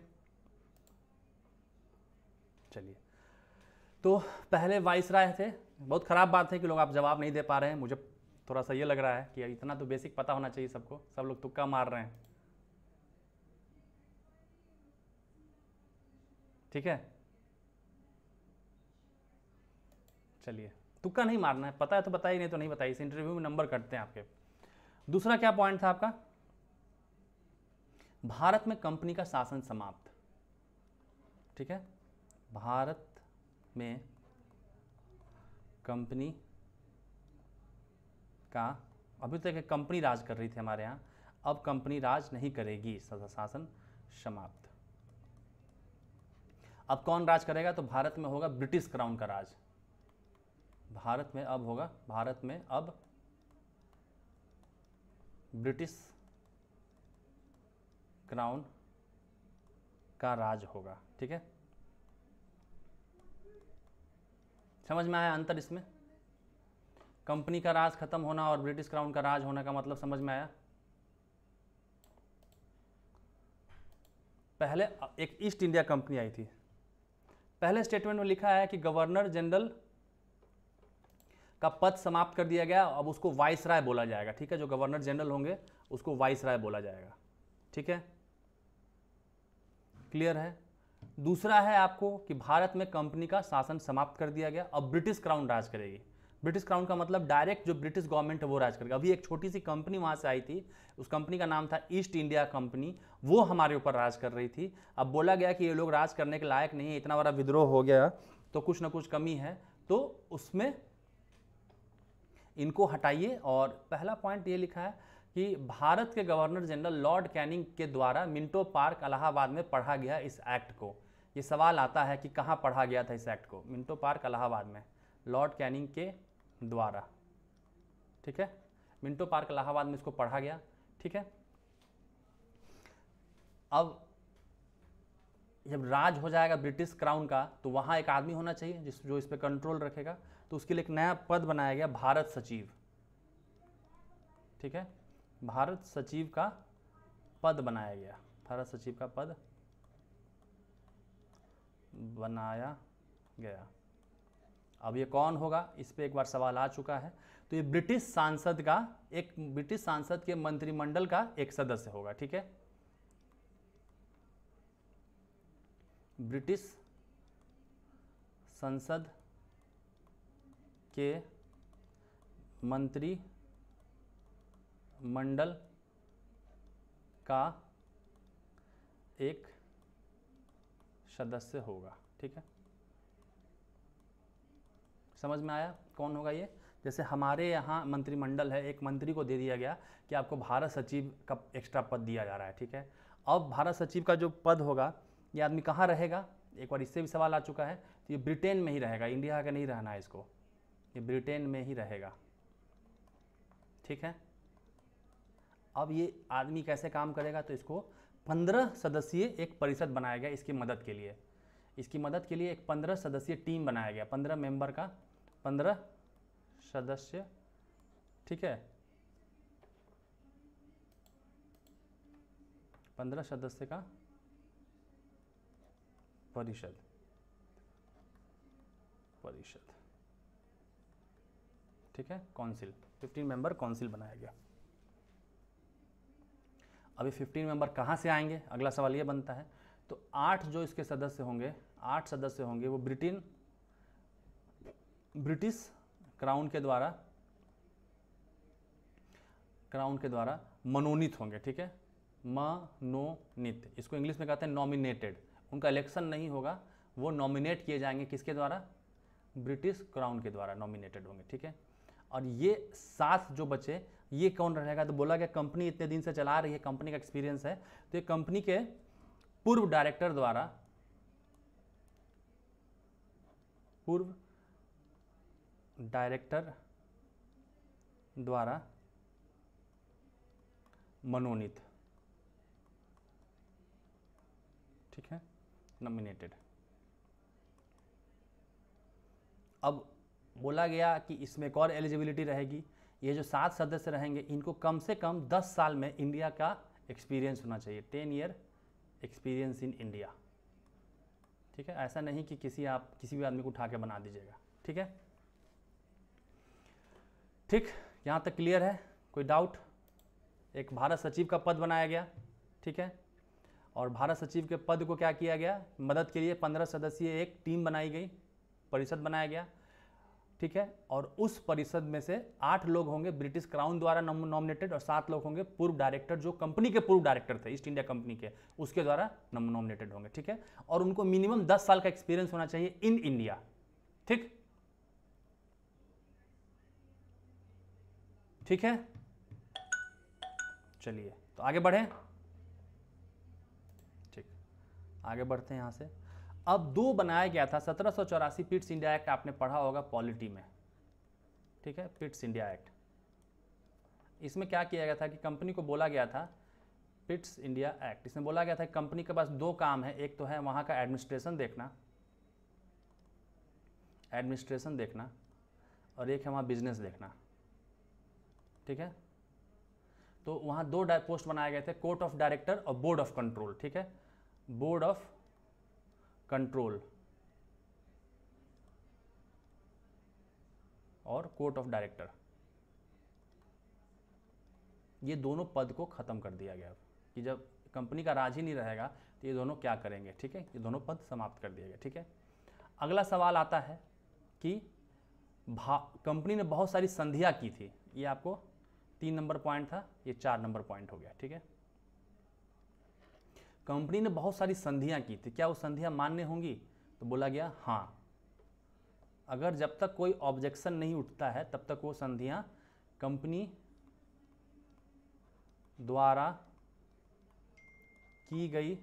चलिए तो पहले वाइस राय थे बहुत ख़राब बात है कि लोग आप जवाब नहीं दे पा रहे हैं मुझे थोड़ा सा ये लग रहा है कि इतना तो बेसिक पता होना चाहिए सबको सब लोग तुक्का मार रहे हैं ठीक है चलिए तुक्का नहीं मारना है पता है तो बताइए नहीं तो नहीं बताइए इस इंटरव्यू में नंबर कटते हैं आपके दूसरा क्या पॉइंट था आपका भारत में कंपनी का शासन समाप्त ठीक है भारत में कंपनी का अभी तक कंपनी राज कर रही थी हमारे यहाँ अब कंपनी राज नहीं करेगी शासन समाप्त अब कौन राज करेगा तो भारत में होगा ब्रिटिश क्राउन का राज भारत में अब होगा भारत में अब ब्रिटिश क्राउन का राज होगा ठीक है समझ में आया अंतर इसमें कंपनी का राज खत्म होना और ब्रिटिश क्राउन का राज होना का मतलब समझ में आया पहले एक ईस्ट इंडिया कंपनी आई थी पहले स्टेटमेंट में लिखा है कि गवर्नर जनरल का पद समाप्त कर दिया गया अब उसको वाइस राय बोला जाएगा ठीक है जो गवर्नर जनरल होंगे उसको वाइस राय बोला जाएगा ठीक है क्लियर है दूसरा है आपको कि भारत में कंपनी का शासन समाप्त कर दिया गया अब ब्रिटिश क्राउन राज करेगी ब्रिटिश क्राउन का मतलब डायरेक्ट जो ब्रिटिश गवर्नमेंट है वो राज करेगा अभी एक छोटी सी कंपनी वहाँ से आई थी उस कंपनी का नाम था ईस्ट इंडिया कंपनी वो हमारे ऊपर राज कर रही थी अब बोला गया कि ये लोग राज करने के लायक नहीं है इतना बड़ा विद्रोह हो गया तो कुछ ना कुछ कमी है तो उसमें इनको हटाइए और पहला पॉइंट ये लिखा है कि भारत के गवर्नर जनरल लॉर्ड कैनिंग के द्वारा मिंटो पार्क अलाहाबाद में पढ़ा गया इस एक्ट को ये सवाल आता है कि कहाँ पढ़ा गया था इस एक्ट को मिंटो पार्क अलाहाबाद में लॉर्ड कैनिंग के द्वारा ठीक है मिंटो पार्क अलाहाबाद में इसको पढ़ा गया ठीक है अब जब राज हो जाएगा ब्रिटिश क्राउन का तो वहाँ एक आदमी होना चाहिए जिस जो इस पर कंट्रोल रखेगा तो उसके लिए एक नया पद बनाया गया भारत सचिव ठीक है भारत सचिव का पद बनाया गया भारत सचिव का पद बनाया गया अब ये कौन होगा इस पर एक बार सवाल आ चुका है तो ये ब्रिटिश सांसद का एक ब्रिटिश सांसद के मंत्रिमंडल का एक सदस्य होगा ठीक है ब्रिटिश संसद के मंत्री मंडल का एक सदस्य होगा ठीक है समझ में आया कौन होगा ये जैसे हमारे यहाँ मंत्रिमंडल है एक मंत्री को दे दिया गया कि आपको भारत सचिव का एक्स्ट्रा पद दिया जा रहा है ठीक है अब भारत सचिव का जो पद होगा ये आदमी कहाँ रहेगा एक बार इससे भी सवाल आ चुका है तो ये ब्रिटेन में ही रहेगा इंडिया का नहीं रहना है इसको ये ब्रिटेन में ही रहेगा ठीक है अब ये आदमी कैसे काम करेगा तो इसको पंद्रह सदस्यीय एक परिषद बनाया गया इसकी मदद के लिए इसकी मदद के लिए एक पंद्रह सदस्यीय टीम बनाया गया पंद्रह मेंबर का पंद्रह सदस्य ठीक है पंद्रह सदस्य का परिषद परिषद ठीक है काउंसिल फिफ्टीन मेंबर काउंसिल बनाया गया अभी 15 मेंबर कहाँ से आएंगे अगला सवाल ये बनता है तो आठ जो इसके सदस्य होंगे आठ सदस्य होंगे वो ब्रिटेन ब्रिटिश क्राउन के द्वारा क्राउन के द्वारा मनोनीत होंगे ठीक है मनोनीत इसको इंग्लिश में कहते हैं नॉमिनेटेड उनका इलेक्शन नहीं होगा वो नॉमिनेट किए जाएंगे किसके द्वारा ब्रिटिश क्राउन के द्वारा नॉमिनेटेड होंगे ठीक है और ये सात जो बचे ये कौन रहेगा तो बोला गया कंपनी इतने दिन से चला रही है कंपनी का एक्सपीरियंस है तो ये कंपनी के पूर्व डायरेक्टर द्वारा पूर्व डायरेक्टर द्वारा मनोनीत ठीक है नॉमिनेटेड अब बोला गया कि इसमें एक और एलिजिबिलिटी रहेगी ये जो सात सदस्य रहेंगे इनको कम से कम दस साल में इंडिया का एक्सपीरियंस होना चाहिए ten year experience in India ठीक है ऐसा नहीं कि किसी आप किसी भी आदमी को उठा के बना दीजिएगा ठीक है ठीक यहाँ तक क्लियर है कोई डाउट एक भारत सचिव का पद बनाया गया ठीक है और भारत सचिव के पद को क्या किया गया मदद के लिए पंद्रह सदस्यीय एक टीम बनाई गई परिषद बनाया गया ठीक है और उस परिषद में से आठ लोग होंगे ब्रिटिश क्राउन द्वारा नॉमिनेटेड और सात लोग होंगे पूर्व डायरेक्टर जो कंपनी के पूर्व डायरेक्टर थे ईस्ट इंडिया कंपनी के उसके द्वारा नॉमिनेटेड होंगे ठीक है और उनको मिनिमम दस साल का एक्सपीरियंस होना चाहिए इन इंडिया ठीक ठीक है चलिए तो आगे बढ़े ठीक आगे बढ़ते हैं यहां से अब दो बनाया गया था सत्रह सौ चौरासी पिट्स इंडिया एक्ट आपने पढ़ा होगा पॉलिटी में ठीक है पिट्स इंडिया एक्ट इसमें क्या किया गया था कि कंपनी को बोला गया था पिट्स इंडिया एक्ट इसमें बोला गया था कंपनी के पास दो काम है एक तो है वहाँ का एडमिनिस्ट्रेशन देखना एडमिनिस्ट्रेशन देखना और एक है वहाँ बिजनेस देखना ठीक है तो वहाँ दो पोस्ट बनाए गए थे कोर्ट ऑफ डायरेक्टर और बोर्ड ऑफ कंट्रोल ठीक है बोर्ड ऑफ कंट्रोल और कोर्ट ऑफ डायरेक्टर ये दोनों पद को ख़त्म कर दिया गया कि जब कंपनी का राज ही नहीं रहेगा तो ये दोनों क्या करेंगे ठीक है ये दोनों पद समाप्त कर दिया गया ठीक है अगला सवाल आता है कि कंपनी ने बहुत सारी संधियाँ की थी ये आपको तीन नंबर पॉइंट था ये चार नंबर पॉइंट हो गया ठीक है कंपनी ने बहुत सारी संधियां की थी क्या वो संधियां मान्य होंगी तो बोला गया हाँ अगर जब तक कोई ऑब्जेक्शन नहीं उठता है तब तक वो संधियां कंपनी द्वारा की गई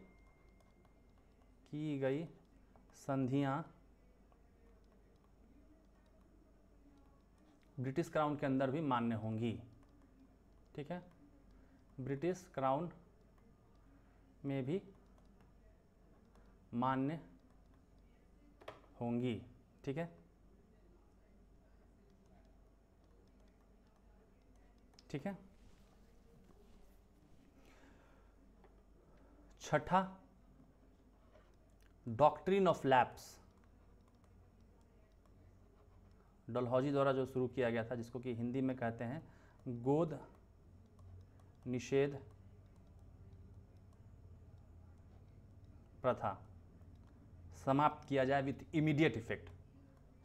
की गई संधियां ब्रिटिश क्राउन के अंदर भी मान्य होंगी ठीक है ब्रिटिश क्राउन में भी मान्य होंगी ठीक है ठीक है छठा डॉक्ट्रिन ऑफ लैप्स डलहौजी द्वारा जो शुरू किया गया था जिसको कि हिंदी में कहते हैं गोद निषेध प्रथा समाप्त किया जाए विथ इमीडिएट इफेक्ट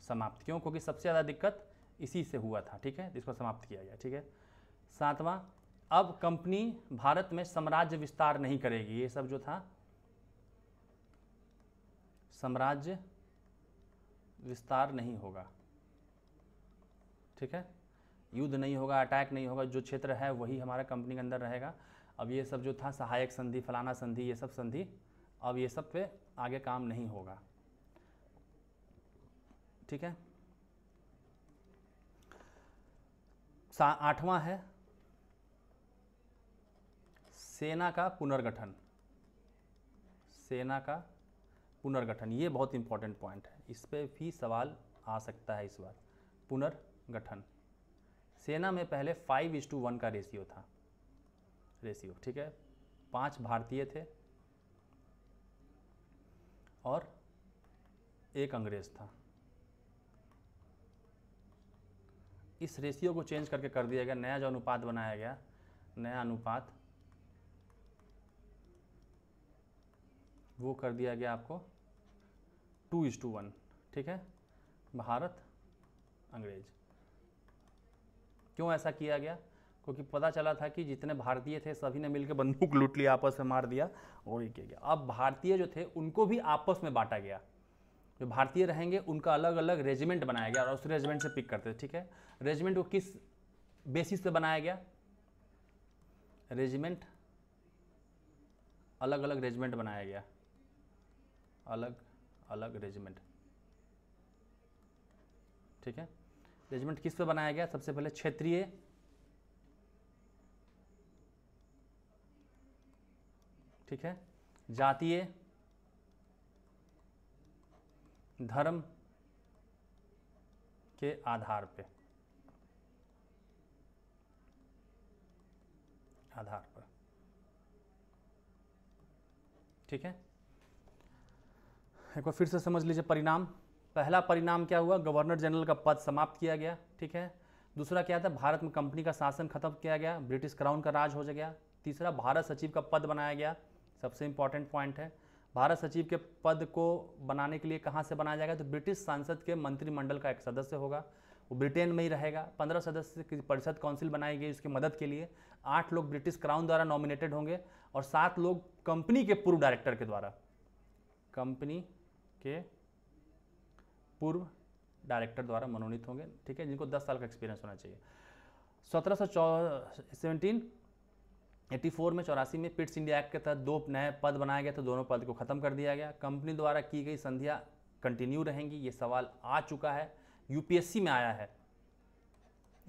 समाप्त क्यों क्योंकि सबसे ज़्यादा दिक्कत इसी से हुआ था ठीक है इसको समाप्त किया जाए ठीक है सातवां अब कंपनी भारत में साम्राज्य विस्तार नहीं करेगी ये सब जो था साम्राज्य विस्तार नहीं होगा ठीक है युद्ध नहीं होगा अटैक नहीं होगा जो क्षेत्र है वही हमारा कंपनी के अंदर रहेगा अब ये सब जो था सहायक संधि फलाना संधि ये सब संधि अब ये सब पे आगे काम नहीं होगा ठीक है आठवां है सेना का पुनर्गठन सेना का पुनर्गठन ये बहुत इंपॉर्टेंट पॉइंट है इस पर भी सवाल आ सकता है इस बार पुनर्गठन सेना में पहले फाइव इज टू वन का रेशियो था रेशियो ठीक है पांच भारतीय थे और एक अंग्रेज़ था इस रेशियो को चेंज करके कर दिया गया नया जो अनुपात बनाया गया नया अनुपात वो कर दिया गया आपको टू इज टू वन ठीक है भारत अंग्रेज क्यों ऐसा किया गया क्योंकि पता चला था कि जितने भारतीय थे सभी ने मिलकर बंदूक लूट लिया आपस में मार दिया और ये किया गया अब भारतीय जो थे उनको भी आपस में बांटा गया जो भारतीय रहेंगे उनका अलग अलग रेजिमेंट बनाया गया और उस रेजिमेंट से पिक करते थे ठीक है रेजिमेंट को किस बेसिस पे बनाया गया रेजिमेंट अलग अलग रेजिमेंट बनाया गया अलग अलग रेजिमेंट ठीक है रेजिमेंट किस पे बनाया गया सबसे पहले क्षेत्रीय ठीक है जातीय धर्म के आधार पे आधार पर ठीक है एक बार फिर से समझ लीजिए परिणाम पहला परिणाम क्या हुआ गवर्नर जनरल का पद समाप्त किया गया ठीक है दूसरा क्या था भारत में कंपनी का शासन खत्म किया गया ब्रिटिश क्राउन का राज हो गया तीसरा भारत सचिव का पद बनाया गया सबसे इम्पॉर्टेंट पॉइंट है भारत सचिव के पद को बनाने के लिए कहाँ से बनाया जाएगा तो ब्रिटिश सांसद के मंत्रिमंडल का एक सदस्य होगा वो ब्रिटेन में ही रहेगा पंद्रह सदस्य की परिषद काउंसिल बनाई गई उसकी मदद के लिए आठ लोग ब्रिटिश क्राउन द्वारा नॉमिनेटेड होंगे और सात लोग कंपनी के पूर्व डायरेक्टर के द्वारा कंपनी के पूर्व डायरेक्टर द्वारा मनोनीत होंगे ठीक है जिनको दस साल का एक्सपीरियंस होना चाहिए सत्रह सौ 84 में चौरासी में पिट्स इंडिया एक्ट के तहत दो नए पद बनाए गए थे दोनों पद को खत्म कर दिया गया कंपनी द्वारा की गई संध्या कंटिन्यू रहेंगी ये सवाल आ चुका है यूपीएससी में आया है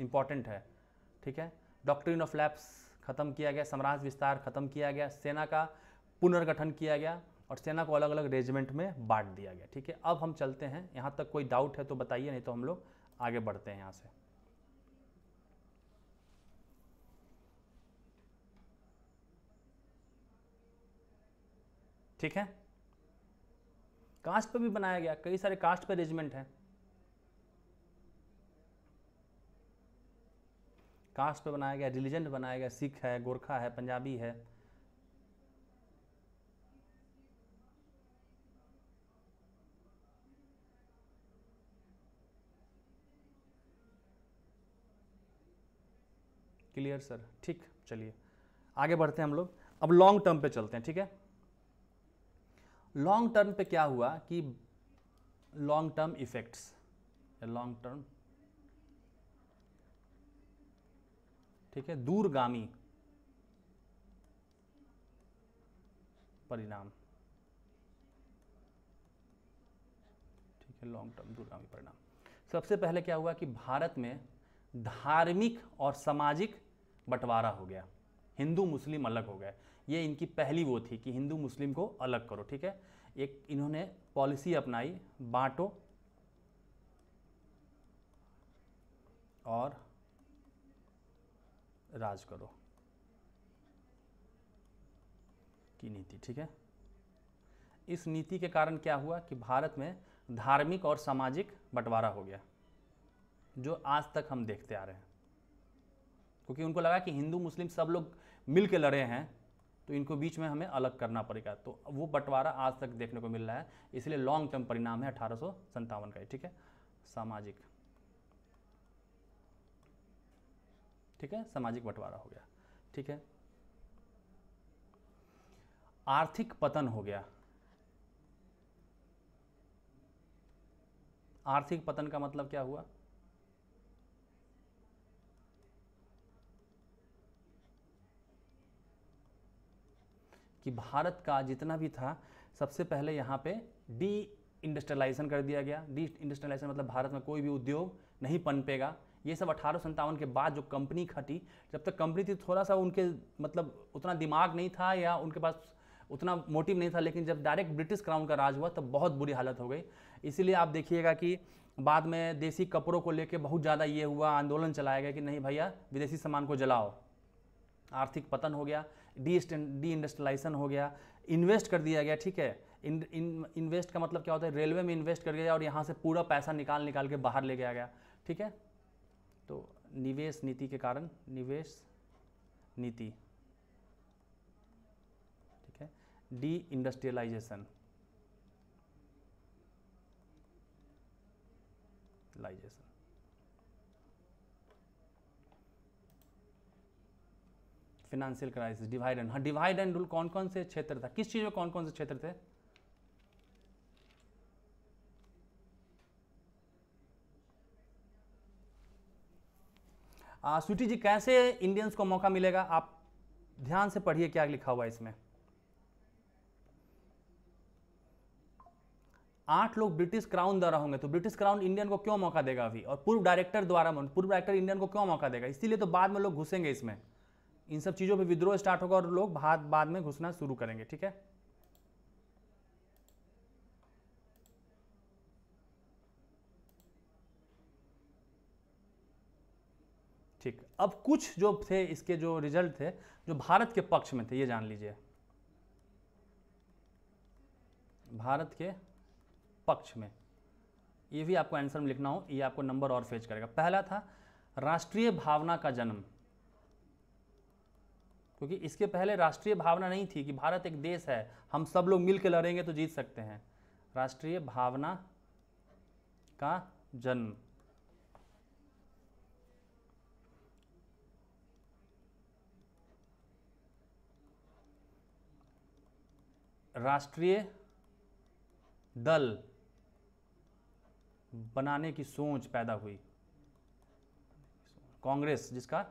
इम्पॉर्टेंट है ठीक है डॉक्ट्रिन ऑफ लैब्स खत्म किया गया साम्राज्य विस्तार खत्म किया गया सेना का पुनर्गठन किया गया और सेना को अलग अलग रेजिमेंट में बांट दिया गया ठीक है अब हम चलते हैं यहाँ तक कोई डाउट है तो बताइए नहीं तो हम लोग आगे बढ़ते हैं यहाँ से ठीक है कास्ट पे भी बनाया गया कई सारे कास्ट पे अरेंजमेंट है कास्ट पे बनाया गया रिलीजन बनाया गया सिख है गोरखा है पंजाबी है क्लियर सर ठीक चलिए आगे बढ़ते हैं हम लोग अब लॉन्ग टर्म पे चलते हैं ठीक है लॉन्ग टर्म पे क्या हुआ कि long term effects long term ठीक है दूरगामी परिणाम ठीक है लॉन्ग टर्म दूरगामी परिणाम सबसे पहले क्या हुआ कि भारत में धार्मिक और सामाजिक बंटवारा हो गया हिंदू मुस्लिम अलग हो गए ये इनकी पहली वो थी कि हिंदू मुस्लिम को अलग करो ठीक है एक इन्होंने पॉलिसी अपनाई बांटो और राज करो की नीति ठीक है इस नीति के कारण क्या हुआ कि भारत में धार्मिक और सामाजिक बंटवारा हो गया जो आज तक हम देखते आ रहे हैं क्योंकि उनको लगा कि हिंदू मुस्लिम सब लोग मिलकर लड़े हैं तो इनको बीच में हमें अलग करना पड़ेगा तो वो बंटवारा आज तक देखने को मिल रहा है इसलिए लॉन्ग टर्म परिणाम है अठारह का ठीक है सामाजिक ठीक है सामाजिक बंटवारा हो गया ठीक है आर्थिक पतन हो गया आर्थिक पतन का मतलब क्या हुआ कि भारत का जितना भी था सबसे पहले यहाँ पे डी इंडस्ट्रियलाइजेशन कर दिया गया डी इंडस्ट्रियलाइजेशन मतलब भारत में कोई भी उद्योग नहीं पनपेगा ये सब अठारह के बाद जो कंपनी खटी जब तक कंपनी थी थोड़ा सा उनके मतलब उतना दिमाग नहीं था या उनके पास उतना मोटिव नहीं था लेकिन जब डायरेक्ट ब्रिटिश क्राउन का राज हुआ तब बहुत बुरी हालत हो गई इसीलिए आप देखिएगा कि बाद में देसी कपड़ों को लेकर बहुत ज़्यादा ये हुआ आंदोलन चलाया गया कि नहीं भैया विदेशी सामान को जलाओ आर्थिक पतन हो गया डी डी इंडस्ट्रियलाइजेशन हो गया इन्वेस्ट कर दिया गया ठीक है इन इन इन्वेस्ट का मतलब क्या होता है रेलवे में इन्वेस्ट कर गया और यहाँ से पूरा पैसा निकाल निकाल के बाहर ले गया गया ठीक है तो निवेश नीति के कारण निवेश नीति ठीक है डी इंडस्ट्रियलाइजेशन लाइजेशन फाइनेंशियल क्राइसिस डिवाइड हाँ डिवाइड एंड रूल कौन कौन से क्षेत्र था किस चीज़ में कौन कौन से क्षेत्र थे आ, स्वीटी जी कैसे इंडियंस को मौका मिलेगा आप ध्यान से पढ़िए क्या लिखा हुआ है इसमें आठ लोग ब्रिटिश क्राउन द्वारा होंगे तो ब्रिटिश क्राउन इंडियन को क्यों मौका देगा अभी और पूर्व डायरेक्टर द्वारा पूर्व डायरेक्टर इंडियन को क्यों मौका देगा इसीलिए तो बाद में लोग घुसेंगे इसमें इन सब चीज़ों पे विद्रोह स्टार्ट होगा और लोग बाद, बाद में घुसना शुरू करेंगे ठीक है ठीक अब कुछ जो थे इसके जो रिजल्ट थे जो भारत के पक्ष में थे ये जान लीजिए भारत के पक्ष में ये भी आपको आंसर में लिखना हो ये आपको नंबर और फेज करेगा पहला था राष्ट्रीय भावना का जन्म क्योंकि इसके पहले राष्ट्रीय भावना नहीं थी कि भारत एक देश है हम सब लोग मिलकर लड़ेंगे तो जीत सकते हैं राष्ट्रीय भावना का जन्म राष्ट्रीय दल बनाने की सोच पैदा हुई कांग्रेस जिसका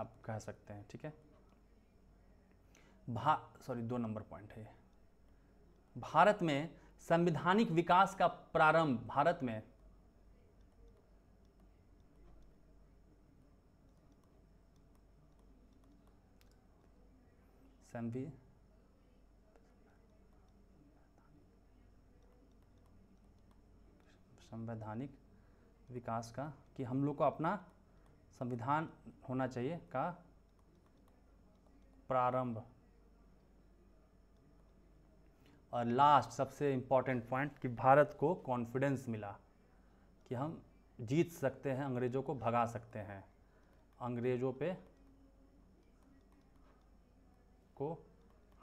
आप कह सकते हैं ठीक है भा सॉरी दो नंबर पॉइंट है भारत में संविधानिक विकास का प्रारंभ भारत में संवि संवैधानिक विकास का कि हम लोग को अपना संविधान होना चाहिए का प्रारंभ और लास्ट सबसे इम्पॉर्टेंट पॉइंट कि भारत को कॉन्फिडेंस मिला कि हम जीत सकते हैं अंग्रेज़ों को भगा सकते हैं अंग्रेज़ों पे को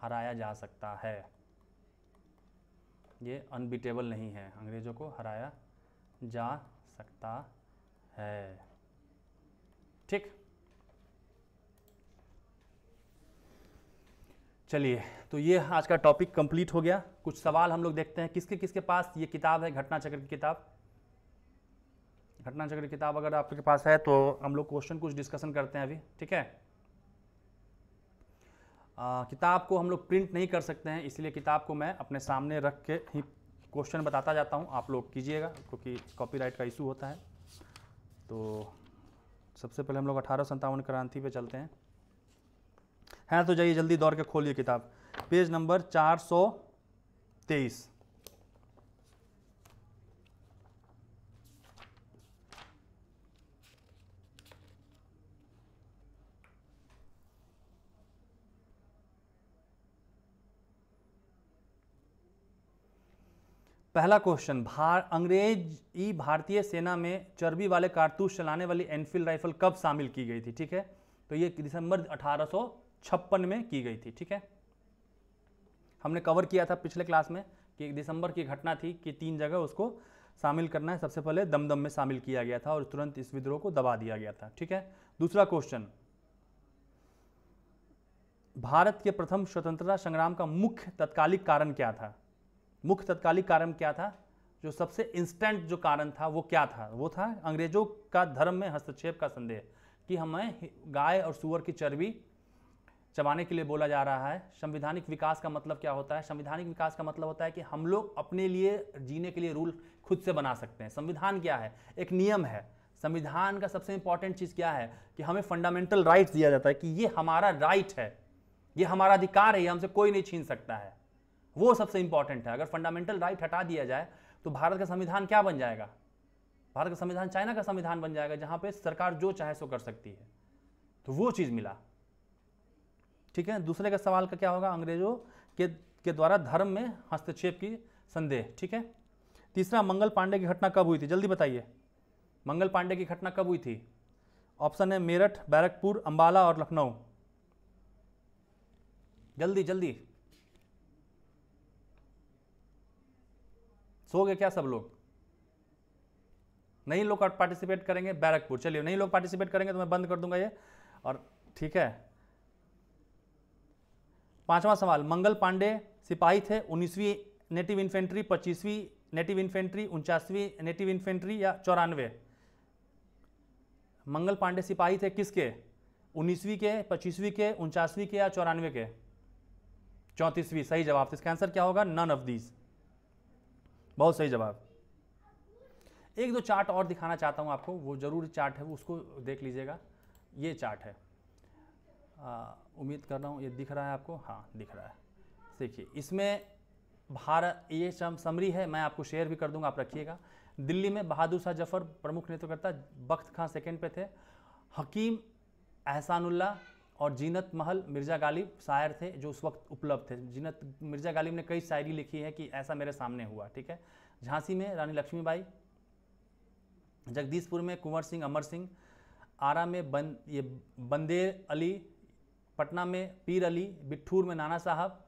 हराया जा सकता है ये अनबिटेबल नहीं है अंग्रेज़ों को हराया जा सकता है ठीक चलिए तो ये आज का टॉपिक कंप्लीट हो गया कुछ सवाल हम लोग देखते हैं किसके किसके पास ये किताब है घटना चक्र की किताब घटना चक्र की किताब अगर आपके पास है तो हम लोग क्वेश्चन कुछ डिस्कशन करते हैं अभी ठीक है आ, किताब को हम लोग प्रिंट नहीं कर सकते हैं इसलिए किताब को मैं अपने सामने रख के ही क्वेश्चन बताता जाता हूँ आप लोग कीजिएगा क्योंकि कॉपीराइट का इशू होता है तो सबसे पहले हम लोग अठारह क्रांति पर चलते हैं है तो जाइए जल्दी दौड़ के खोलिए किताब पेज नंबर चार सौ तेईस पहला क्वेश्चन भार अंग्रेज ई भारतीय सेना में चर्बी वाले कारतूस चलाने वाली एनफील्ड राइफल कब शामिल की गई थी ठीक है तो ये दिसंबर अठारह छप्पन में की गई थी ठीक है हमने कवर किया था पिछले क्लास में कि दिसंबर की घटना थी कि तीन जगह उसको शामिल करना है सबसे पहले दमदम में शामिल किया गया था और तुरंत इस विद्रोह को दबा दिया गया था ठीक है दूसरा क्वेश्चन भारत के प्रथम स्वतंत्रता संग्राम का मुख्य तत्कालिक कारण क्या था मुख्य तत्कालिक कारण क्या था जो सबसे इंस्टेंट जो कारण था वो क्या था वो था अंग्रेजों का धर्म में हस्तक्षेप का संदेह कि हमें गाय और सुअर की चर्बी चबाने के लिए बोला जा रहा है संविधानिक विकास का मतलब क्या होता है संविधानिक विकास का मतलब होता है कि हम लोग अपने लिए जीने के लिए रूल खुद से बना सकते हैं संविधान क्या है एक नियम है संविधान का सबसे इंपॉर्टेंट चीज़ क्या है कि हमें फंडामेंटल राइट दिया जाता है कि ये हमारा राइट है ये हमारा अधिकार है ये हमसे कोई नहीं छीन सकता है वो सबसे इंपॉर्टेंट है अगर फंडामेंटल राइट हटा दिया जाए तो भारत का संविधान क्या बन जाएगा भारत का संविधान चाइना का संविधान बन जाएगा जहाँ पर सरकार जो चाहे सो कर सकती है तो वो चीज़ मिला ठीक है दूसरे का सवाल का क्या होगा अंग्रेजों के के द्वारा धर्म में हस्तक्षेप की संदेह ठीक है तीसरा मंगल पांडे की घटना कब हुई थी जल्दी बताइए मंगल पांडे की घटना कब हुई थी ऑप्शन है मेरठ बैरकपुर अंबाला और लखनऊ जल्दी जल्दी सो गए क्या सब लोग नहीं लोग पार्टिसिपेट करेंगे बैरकपुर चलिए नहीं लोग पार्टिसिपेट करेंगे तो मैं बंद कर दूंगा ये और ठीक है पांचवा सवाल मंगल पांडे सिपाही थे उन्नीसवीं नेटिव इन्फेंट्री पच्चीसवीं नेटिव इन्फेंट्री उनचासवीं नेटिव इन्फेंट्री या चौरानवे मंगल पांडे सिपाही थे किसके उन्नीसवीं के पच्चीसवीं के उनचासवीं के या चौरानवे के चौंतीसवीं सही जवाब इसका आंसर क्या होगा नन ऑफ दीज बहुत सही जवाब एक दो चार्ट और दिखाना चाहता हूँ आपको वो ज़रूर चार्ट है उसको देख लीजिएगा ये चार्ट है आ, उम्मीद कर रहा हूँ ये दिख रहा है आपको हाँ दिख रहा है देखिए इसमें भारत ये समरी है मैं आपको शेयर भी कर दूंगा आप रखिएगा दिल्ली में बहादुर शाह जफर प्रमुख नेतृत्वकर्ता बख्त खां सेकेंड पे थे हकीम एहसानुल्ला और जीनत महल मिर्ज़ा गालिब शायर थे जो उस वक्त उपलब्ध थे जीनत मिर्ज़ा गालिब ने कई शायरी लिखी है कि ऐसा मेरे सामने हुआ ठीक है झांसी में रानी लक्ष्मीबाई जगदीशपुर में कुंवर सिंह अमर सिंह आरा में बन ये बंदेर अली पटना में पीर अली बिट्ठूर में नाना साहब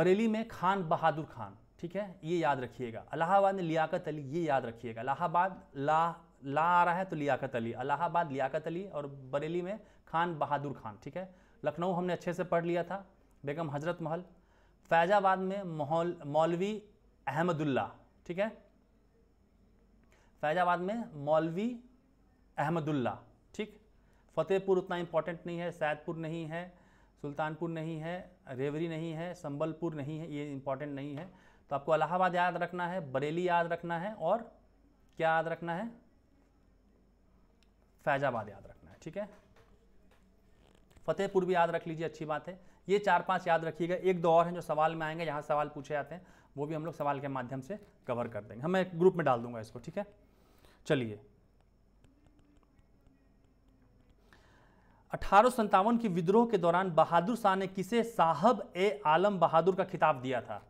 बरेली में खान बहादुर खान ठीक है ये याद रखिएगा अलाहाबाद में लियाकत अली ये याद रखिएगा अलाहाबाद ला ला आ रहा है तो लियाकत अली अलाहाबाद लियाकत अली और बरेली में खान बहादुर खान ठीक है लखनऊ हमने अच्छे से पढ़ लिया था बेगम हजरत महल फैजाबाद में मोहल मौलवी अहमदुल्ला ठीक है फैजाबाद में मौलवी अहमदुल्ला ठीक फतेहपुर उतना इम्पोर्टेंट नहीं है सैदपुर नहीं है सुल्तानपुर नहीं है रेवरी नहीं है संबलपुर नहीं है ये इम्पोर्टेंट नहीं है तो आपको अलाहाबाद याद रखना है बरेली याद रखना है और क्या याद रखना है फैजाबाद याद रखना है ठीक है फतेहपुर भी याद रख लीजिए अच्छी बात है ये चार पांच याद रखिएगा एक दो और हैं जो सवाल में आएंगे यहाँ सवाल पूछे जाते हैं वो भी हम लोग सवाल के माध्यम से कवर कर देंगे हमें हाँ, ग्रुप में डाल दूंगा इसको ठीक है चलिए अठारह के विद्रोह के दौरान बहादुर शाह ने किसे साहब ए आलम बहादुर का खिताब दिया था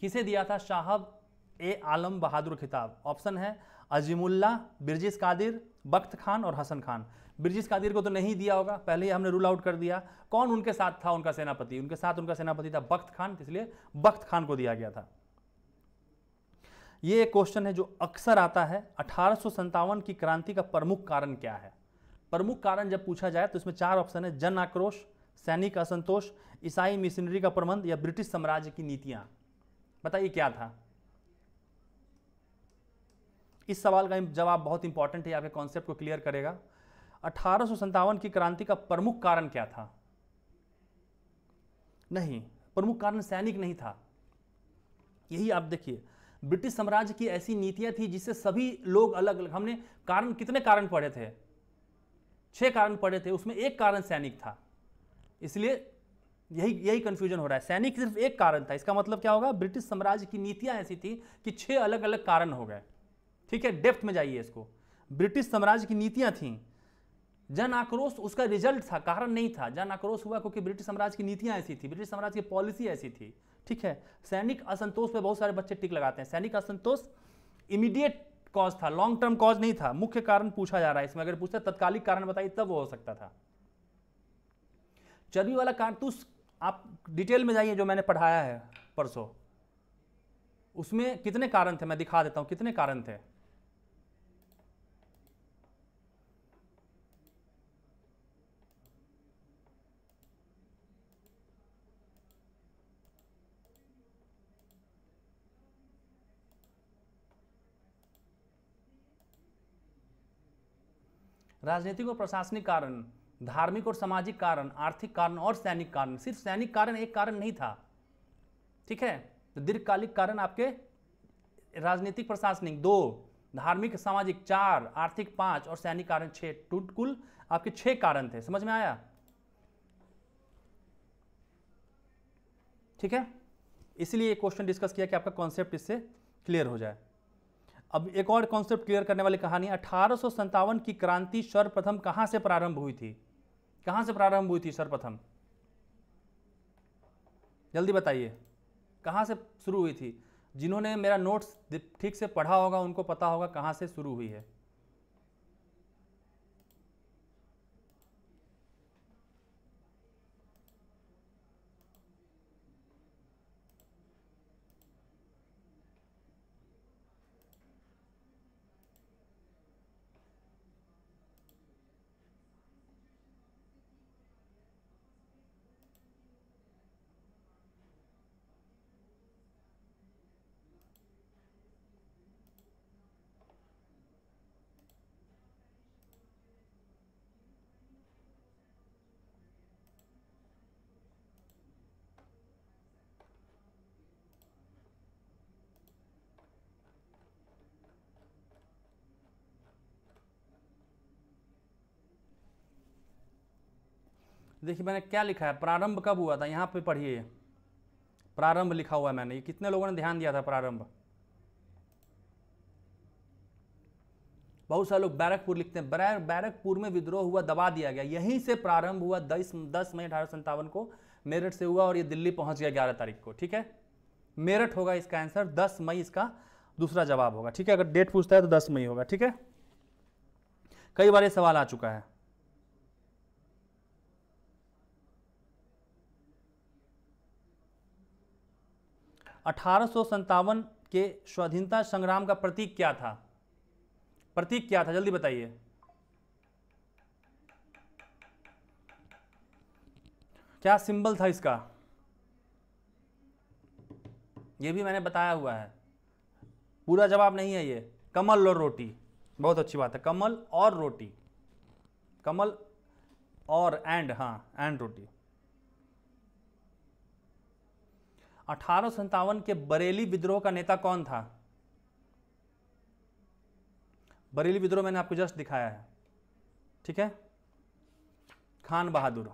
किसे दिया था साहब ए आलम बहादुर खिताब ऑप्शन है अजीमुल्ला बिरजिस कादिर बख्त खान और हसन खान बिरजिस कादिर को तो नहीं दिया होगा पहले ही हमने रूल आउट कर दिया कौन उनके साथ था उनका सेनापति उनके साथ उनका सेनापति था बख्त खान इसलिए बख्त खान को दिया गया था ये एक क्वेश्चन है जो अक्सर आता है अठारह की क्रांति का प्रमुख कारण क्या है प्रमुख कारण जब पूछा जाए तो इसमें चार ऑप्शन है जन आक्रोश सैनिक असंतोष ईसाई मिशनरी का प्रबंध या ब्रिटिश साम्राज्य की नीतियां बताइए क्या था इस सवाल का जवाब बहुत इंपॉर्टेंट है आपके कॉन्सेप्ट को क्लियर करेगा अठारह की क्रांति का प्रमुख कारण क्या था नहीं प्रमुख कारण सैनिक नहीं था यही आप देखिए ब्रिटिश साम्राज्य की ऐसी नीतियां थी जिससे सभी लोग अलग अलग हमने कारण कितने कारण पढ़े थे छह कारण पड़े थे उसमें एक कारण सैनिक था इसलिए यही यही कन्फ्यूजन हो रहा है सैनिक सिर्फ एक कारण था इसका मतलब क्या होगा ब्रिटिश साम्राज्य की नीतियाँ ऐसी थी कि छह अलग अलग कारण हो गए ठीक है डेप्थ में जाइए इसको ब्रिटिश साम्राज्य की नीतियाँ थीं जन आक्रोश उसका रिजल्ट था कारण नहीं था जन आक्रोश हुआ क्योंकि ब्रिटिश साम्राज्य की नीतियाँ ऐसी थी ब्रिटिश साम्राज्य की पॉलिसी ऐसी थी ठीक है सैनिक असंतोष पर बहुत सारे बच्चे टिक लगाते हैं सैनिक असंतोष इमीडिएट कॉज था लॉन्ग टर्म कॉज नहीं था मुख्य कारण पूछा जा रहा है इसमें अगर पूछता तत्कालिक कारण बताइए तब वो हो सकता था चर्बी वाला कारतूस तो आप डिटेल में जाइए जो मैंने पढ़ाया है परसों उसमें कितने कारण थे मैं दिखा देता हूं कितने कारण थे राजनीतिक और प्रशासनिक कारण धार्मिक और सामाजिक कारण आर्थिक कारण और सैनिक कारण सिर्फ सैनिक कारण एक कारण नहीं था ठीक है तो दीर्घकालिक कारण आपके राजनीतिक प्रशासनिक दो धार्मिक सामाजिक चार आर्थिक पांच और सैनिक कारण छह टूट कुल आपके छह कारण थे समझ में आया ठीक है इसलिए क्वेश्चन डिस्कस किया कि आपका कॉन्सेप्ट इससे क्लियर हो जाए अब एक और कॉन्सेप्ट क्लियर करने वाली कहानी अठारह की क्रांति सर्वप्रथम कहाँ से प्रारंभ हुई थी कहाँ से प्रारंभ हुई थी सर्वप्रथम जल्दी बताइए कहाँ से शुरू हुई थी जिन्होंने मेरा नोट्स ठीक से पढ़ा होगा उनको पता होगा कहाँ से शुरू हुई है देखिए मैंने क्या लिखा है प्रारंभ कब हुआ था यहाँ पे पढ़िए प्रारंभ लिखा हुआ है मैंने ये कितने लोगों ने ध्यान दिया था प्रारंभ बहुत सारे लोग बैरकपुर लिखते हैं बैरकपुर में विद्रोह हुआ दबा दिया गया यहीं से प्रारंभ हुआ दस दस मई अठारह को मेरठ से हुआ और ये दिल्ली पहुंच गया ग्यारह तारीख को ठीक है मेरठ होगा इसका आंसर दस मई इसका दूसरा जवाब होगा ठीक है अगर डेट पूछता है तो दस मई होगा ठीक है कई बार ये सवाल आ चुका है अठारह के स्वाधीनता संग्राम का प्रतीक क्या था प्रतीक क्या था जल्दी बताइए क्या सिंबल था इसका ये भी मैंने बताया हुआ है पूरा जवाब नहीं है ये कमल और रोटी बहुत अच्छी बात है कमल और रोटी कमल और एंड हाँ एंड रोटी अठारह के बरेली विद्रोह का नेता कौन था बरेली विद्रोह मैंने आपको जस्ट दिखाया है ठीक है खान बहादुर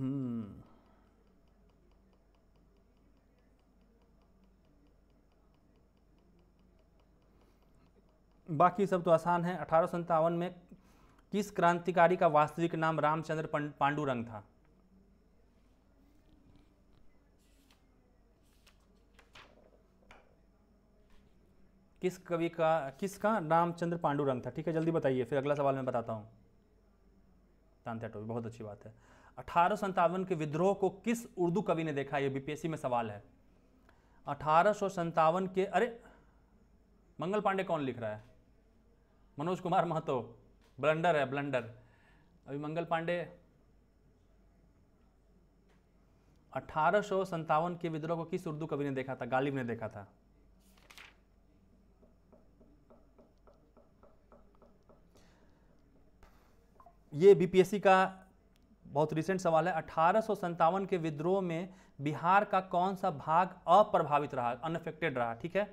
हम्म बाकी सब तो आसान है अठारह में किस क्रांतिकारी का वास्तविक नाम रामचंद्र पांडुरंग था किस कवि का किसका रामचंद्र पांडुरंग था ठीक है जल्दी बताइए फिर अगला सवाल मैं बताता हूँ तांत्या टोपी बहुत अच्छी बात है अठारह के विद्रोह को किस उर्दू कवि ने देखा ये बीपीएससी में सवाल है अठारह के अरे मंगल पांडे कौन लिख रहा है मनोज कुमार महतो ब्लंडर है ब्लंडर अभी मंगल पांडे अठारह के विद्रोह को किस उर्दू कवि ने देखा था गालिब ने देखा था ये बीपीएससी का बहुत रिसेंट सवाल है अठारह के विद्रोह में बिहार का कौन सा भाग अप्रभावित रहा अनफेक्टेड रहा ठीक है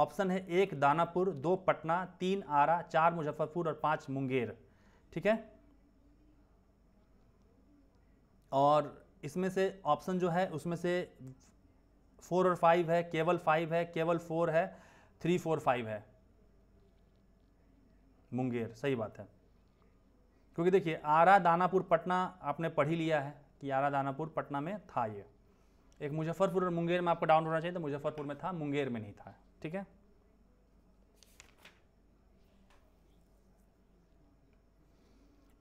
ऑप्शन है एक दानापुर दो पटना तीन आरा चार मुजफ्फरपुर और पांच मुंगेर ठीक है और इसमें से ऑप्शन जो है उसमें से फोर और फाइव है केवल फाइव है केवल फोर है थ्री फोर फाइव है मुंगेर सही बात है क्योंकि देखिए आरा दानापुर पटना आपने पढ़ ही लिया है कि आरा दानापुर पटना में था ये एक मुजफ्फरपुर और मुंगेर में आपको डाउन होना चाहिए तो मुजफ्फरपुर में था मुंगेर में नहीं था ठीक है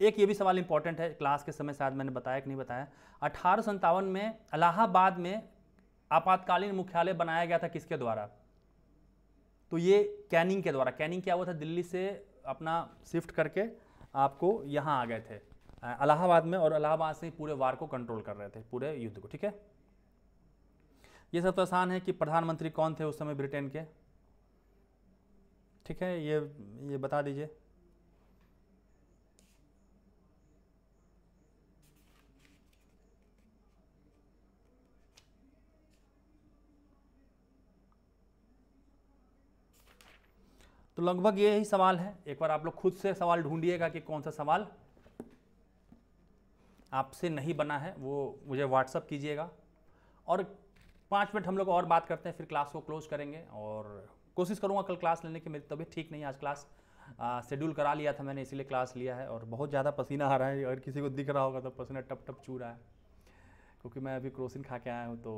एक ये भी सवाल इंपॉर्टेंट है क्लास के समय शायद मैंने बताया कि नहीं बताया अठारह में अलाहाबाद में आपातकालीन मुख्यालय बनाया गया था किसके द्वारा तो ये कैनिंग के द्वारा कैनिंग क्या हुआ था दिल्ली से अपना शिफ्ट करके आपको यहाँ आ गए थे अलाहाबाद में और अलाहाबाद से पूरे वार को कंट्रोल कर रहे थे पूरे युद्ध को ठीक है ये सब तो आसान है कि प्रधानमंत्री कौन थे उस समय ब्रिटेन के ठीक है ये ये बता दीजिए तो लगभग ये ही सवाल है एक बार आप लोग खुद से सवाल ढूंढिएगा कि कौन सा सवाल आपसे नहीं बना है वो मुझे व्हाट्सअप कीजिएगा और पाँच मिनट हम लोग और बात करते हैं फिर क्लास को क्लोज करेंगे और कोशिश करूँगा कल क्लास लेने की मेरी तबीयत ठीक नहीं आज क्लास शेड्यूल करा लिया था मैंने इसीलिए क्लास लिया है और बहुत ज़्यादा पसीना आ रहा है अगर किसी को दिख रहा होगा तो पसीना टप टप चू रहा है क्योंकि मैं अभी क्रोसिन खा के आया हूँ तो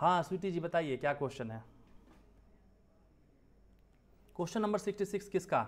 हाँ स्वीटी जी बताइए क्या क्वेश्चन है क्वेश्चन नंबर सिक्सटी सिक्स किसका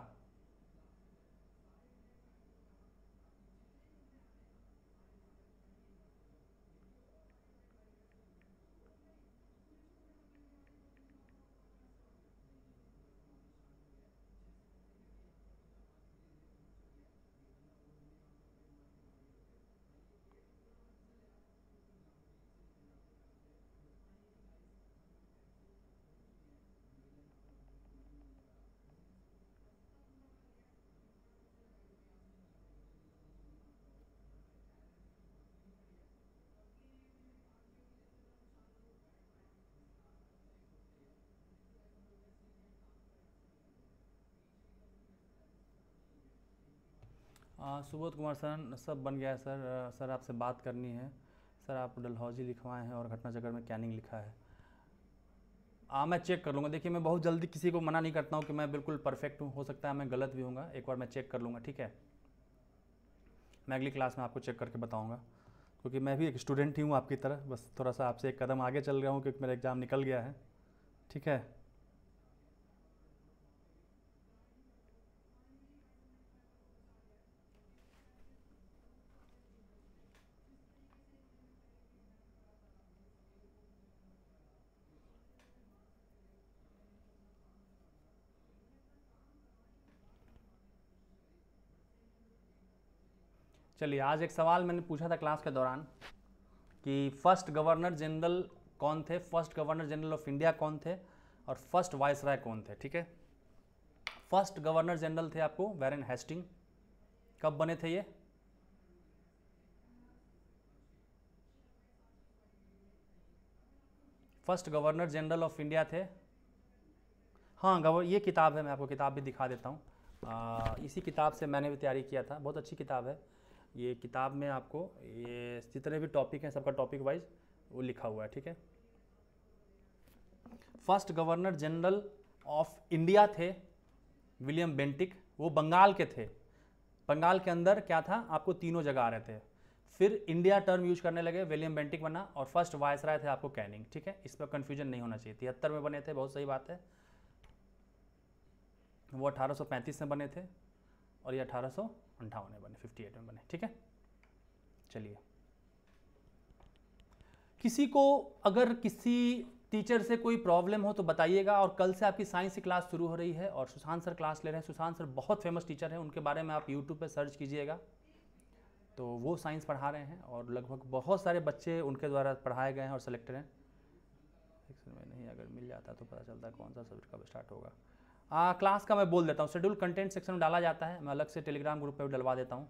सुबोध कुमार सर सब बन गया है सर सर आपसे बात करनी है सर आप डलहौजी लिखवाए हैं और घटना चक्र में कैनिंग लिखा है हाँ मैं चेक कर लूँगा देखिए मैं बहुत जल्दी किसी को मना नहीं करता हूँ कि मैं बिल्कुल परफेक्ट हूँ हो सकता है मैं गलत भी हूँगा एक बार मैं चेक कर लूँगा ठीक है मैं अगली क्लास में आपको चेक करके बताऊँगा क्योंकि मैं भी एक स्टूडेंट ही हूँ आपकी तरह बस थोड़ा सा आपसे एक कदम आगे चल रहा हूँ क्योंकि मेरा एग्ज़ाम निकल गया है ठीक है चलिए आज एक सवाल मैंने पूछा था क्लास के दौरान कि फर्स्ट गवर्नर जनरल कौन थे first governor general of India कौन थे और फर्स्ट वाइस राय कौन थे ठीक है फर्स्ट गवर्नर जनरल थे आपको वैरन हेस्टिंग कब बने थे ये first governor general of India थे हाँ गवर ये किताब है मैं आपको किताब भी दिखा देता हूँ इसी किताब से मैंने भी तैयारी किया था बहुत अच्छी किताब है ये किताब में आपको ये जितने भी टॉपिक हैं सबका टॉपिक वाइज वो लिखा हुआ है ठीक है first governor general of India थे विलियम बेंटिक वो बंगाल के थे बंगाल के अंदर क्या था आपको तीनों जगह आ रहे थे फिर इंडिया टर्म यूज करने लगे विलियम बेंटिक बना और फर्स्ट वायस राय थे आपको कैनिंग ठीक है इस पर कन्फ्यूजन नहीं होना चाहिए तिहत्तर में बने थे बहुत सही बात है वो 1835 में बने थे और ये 1800 अंठावन में बने फिफ्टी एट में बने ठीक है चलिए किसी को अगर किसी टीचर से कोई प्रॉब्लम हो तो बताइएगा और कल से आपकी साइंस की क्लास शुरू हो रही है और सुशांत सर क्लास ले रहे हैं सुशांत सर बहुत फेमस टीचर हैं उनके बारे में आप यूट्यूब पर सर्च कीजिएगा तो वो साइंस पढ़ा रहे हैं और लगभग बहुत सारे बच्चे उनके द्वारा पढ़ाए गए हैं और सेलेक्टेड हैं सेक्शन में नहीं अगर मिल जाता तो पता चलता कौन सा सब्जेक्ट कब स्टार्ट होगा आ, हाँ, क्लास का मैं बोल देता हूँ शेड्यूल कंटेंट सेक्शन में डाला जाता है मैं अलग से टेलीग्राम ग्रुप पे भी डलवा देता हूँ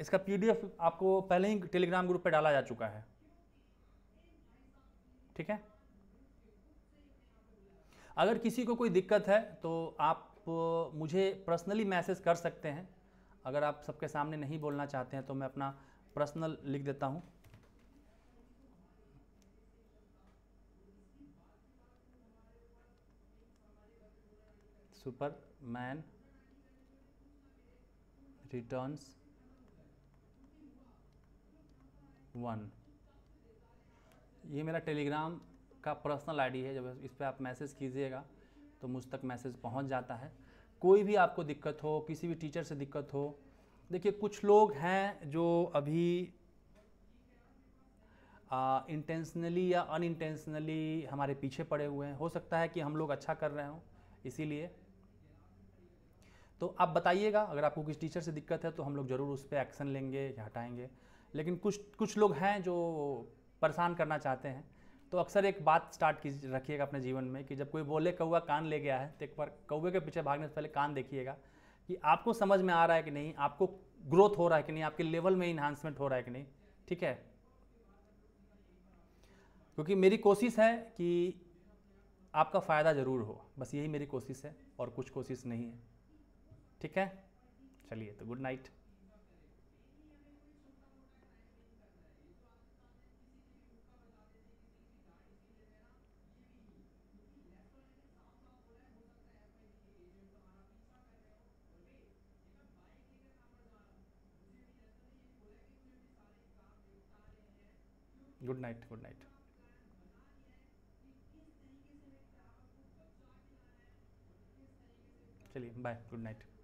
इसका पीडीएफ आपको पहले ही टेलीग्राम ग्रुप पे डाला जा चुका है ठीक है अगर किसी को कोई दिक्कत है तो आप मुझे पर्सनली मैसेज कर सकते हैं अगर आप सबके सामने नहीं बोलना चाहते हैं तो मैं अपना पर्सनल लिख देता हूँ सुपरमैन रिटर्न्स वन ये मेरा टेलीग्राम का पर्सनल आईडी है जब इस पर आप मैसेज कीजिएगा तो मुझ तक मैसेज पहुंच जाता है कोई भी आपको दिक्कत हो किसी भी टीचर से दिक्कत हो देखिए कुछ लोग हैं जो अभी इंटेंशनली या अनइंटेंशनली हमारे पीछे पड़े हुए हैं हो सकता है कि हम लोग अच्छा कर रहे हों इसीलिए तो आप बताइएगा अगर आपको किसी टीचर से दिक्कत है तो हम लोग ज़रूर उस पर एक्शन लेंगे या हटाएंगे लेकिन कुछ कुछ लोग हैं जो परेशान करना चाहते हैं तो अक्सर एक बात स्टार्ट की रखिएगा अपने जीवन में कि जब कोई बोले कौआ कान ले गया है तो एक बार कौवे के पीछे भागने से पहले कान देखिएगा कि आपको समझ में आ रहा है कि नहीं आपको ग्रोथ हो रहा है कि नहीं आपके लेवल में इन्हांसमेंट हो रहा है कि नहीं ठीक है क्योंकि मेरी कोशिश है कि आपका फ़ायदा ज़रूर हो बस यही मेरी कोशिश है और कुछ कोशिश नहीं है ठीक है चलिए तो good night good night good night चलिए बाय गुड नाइट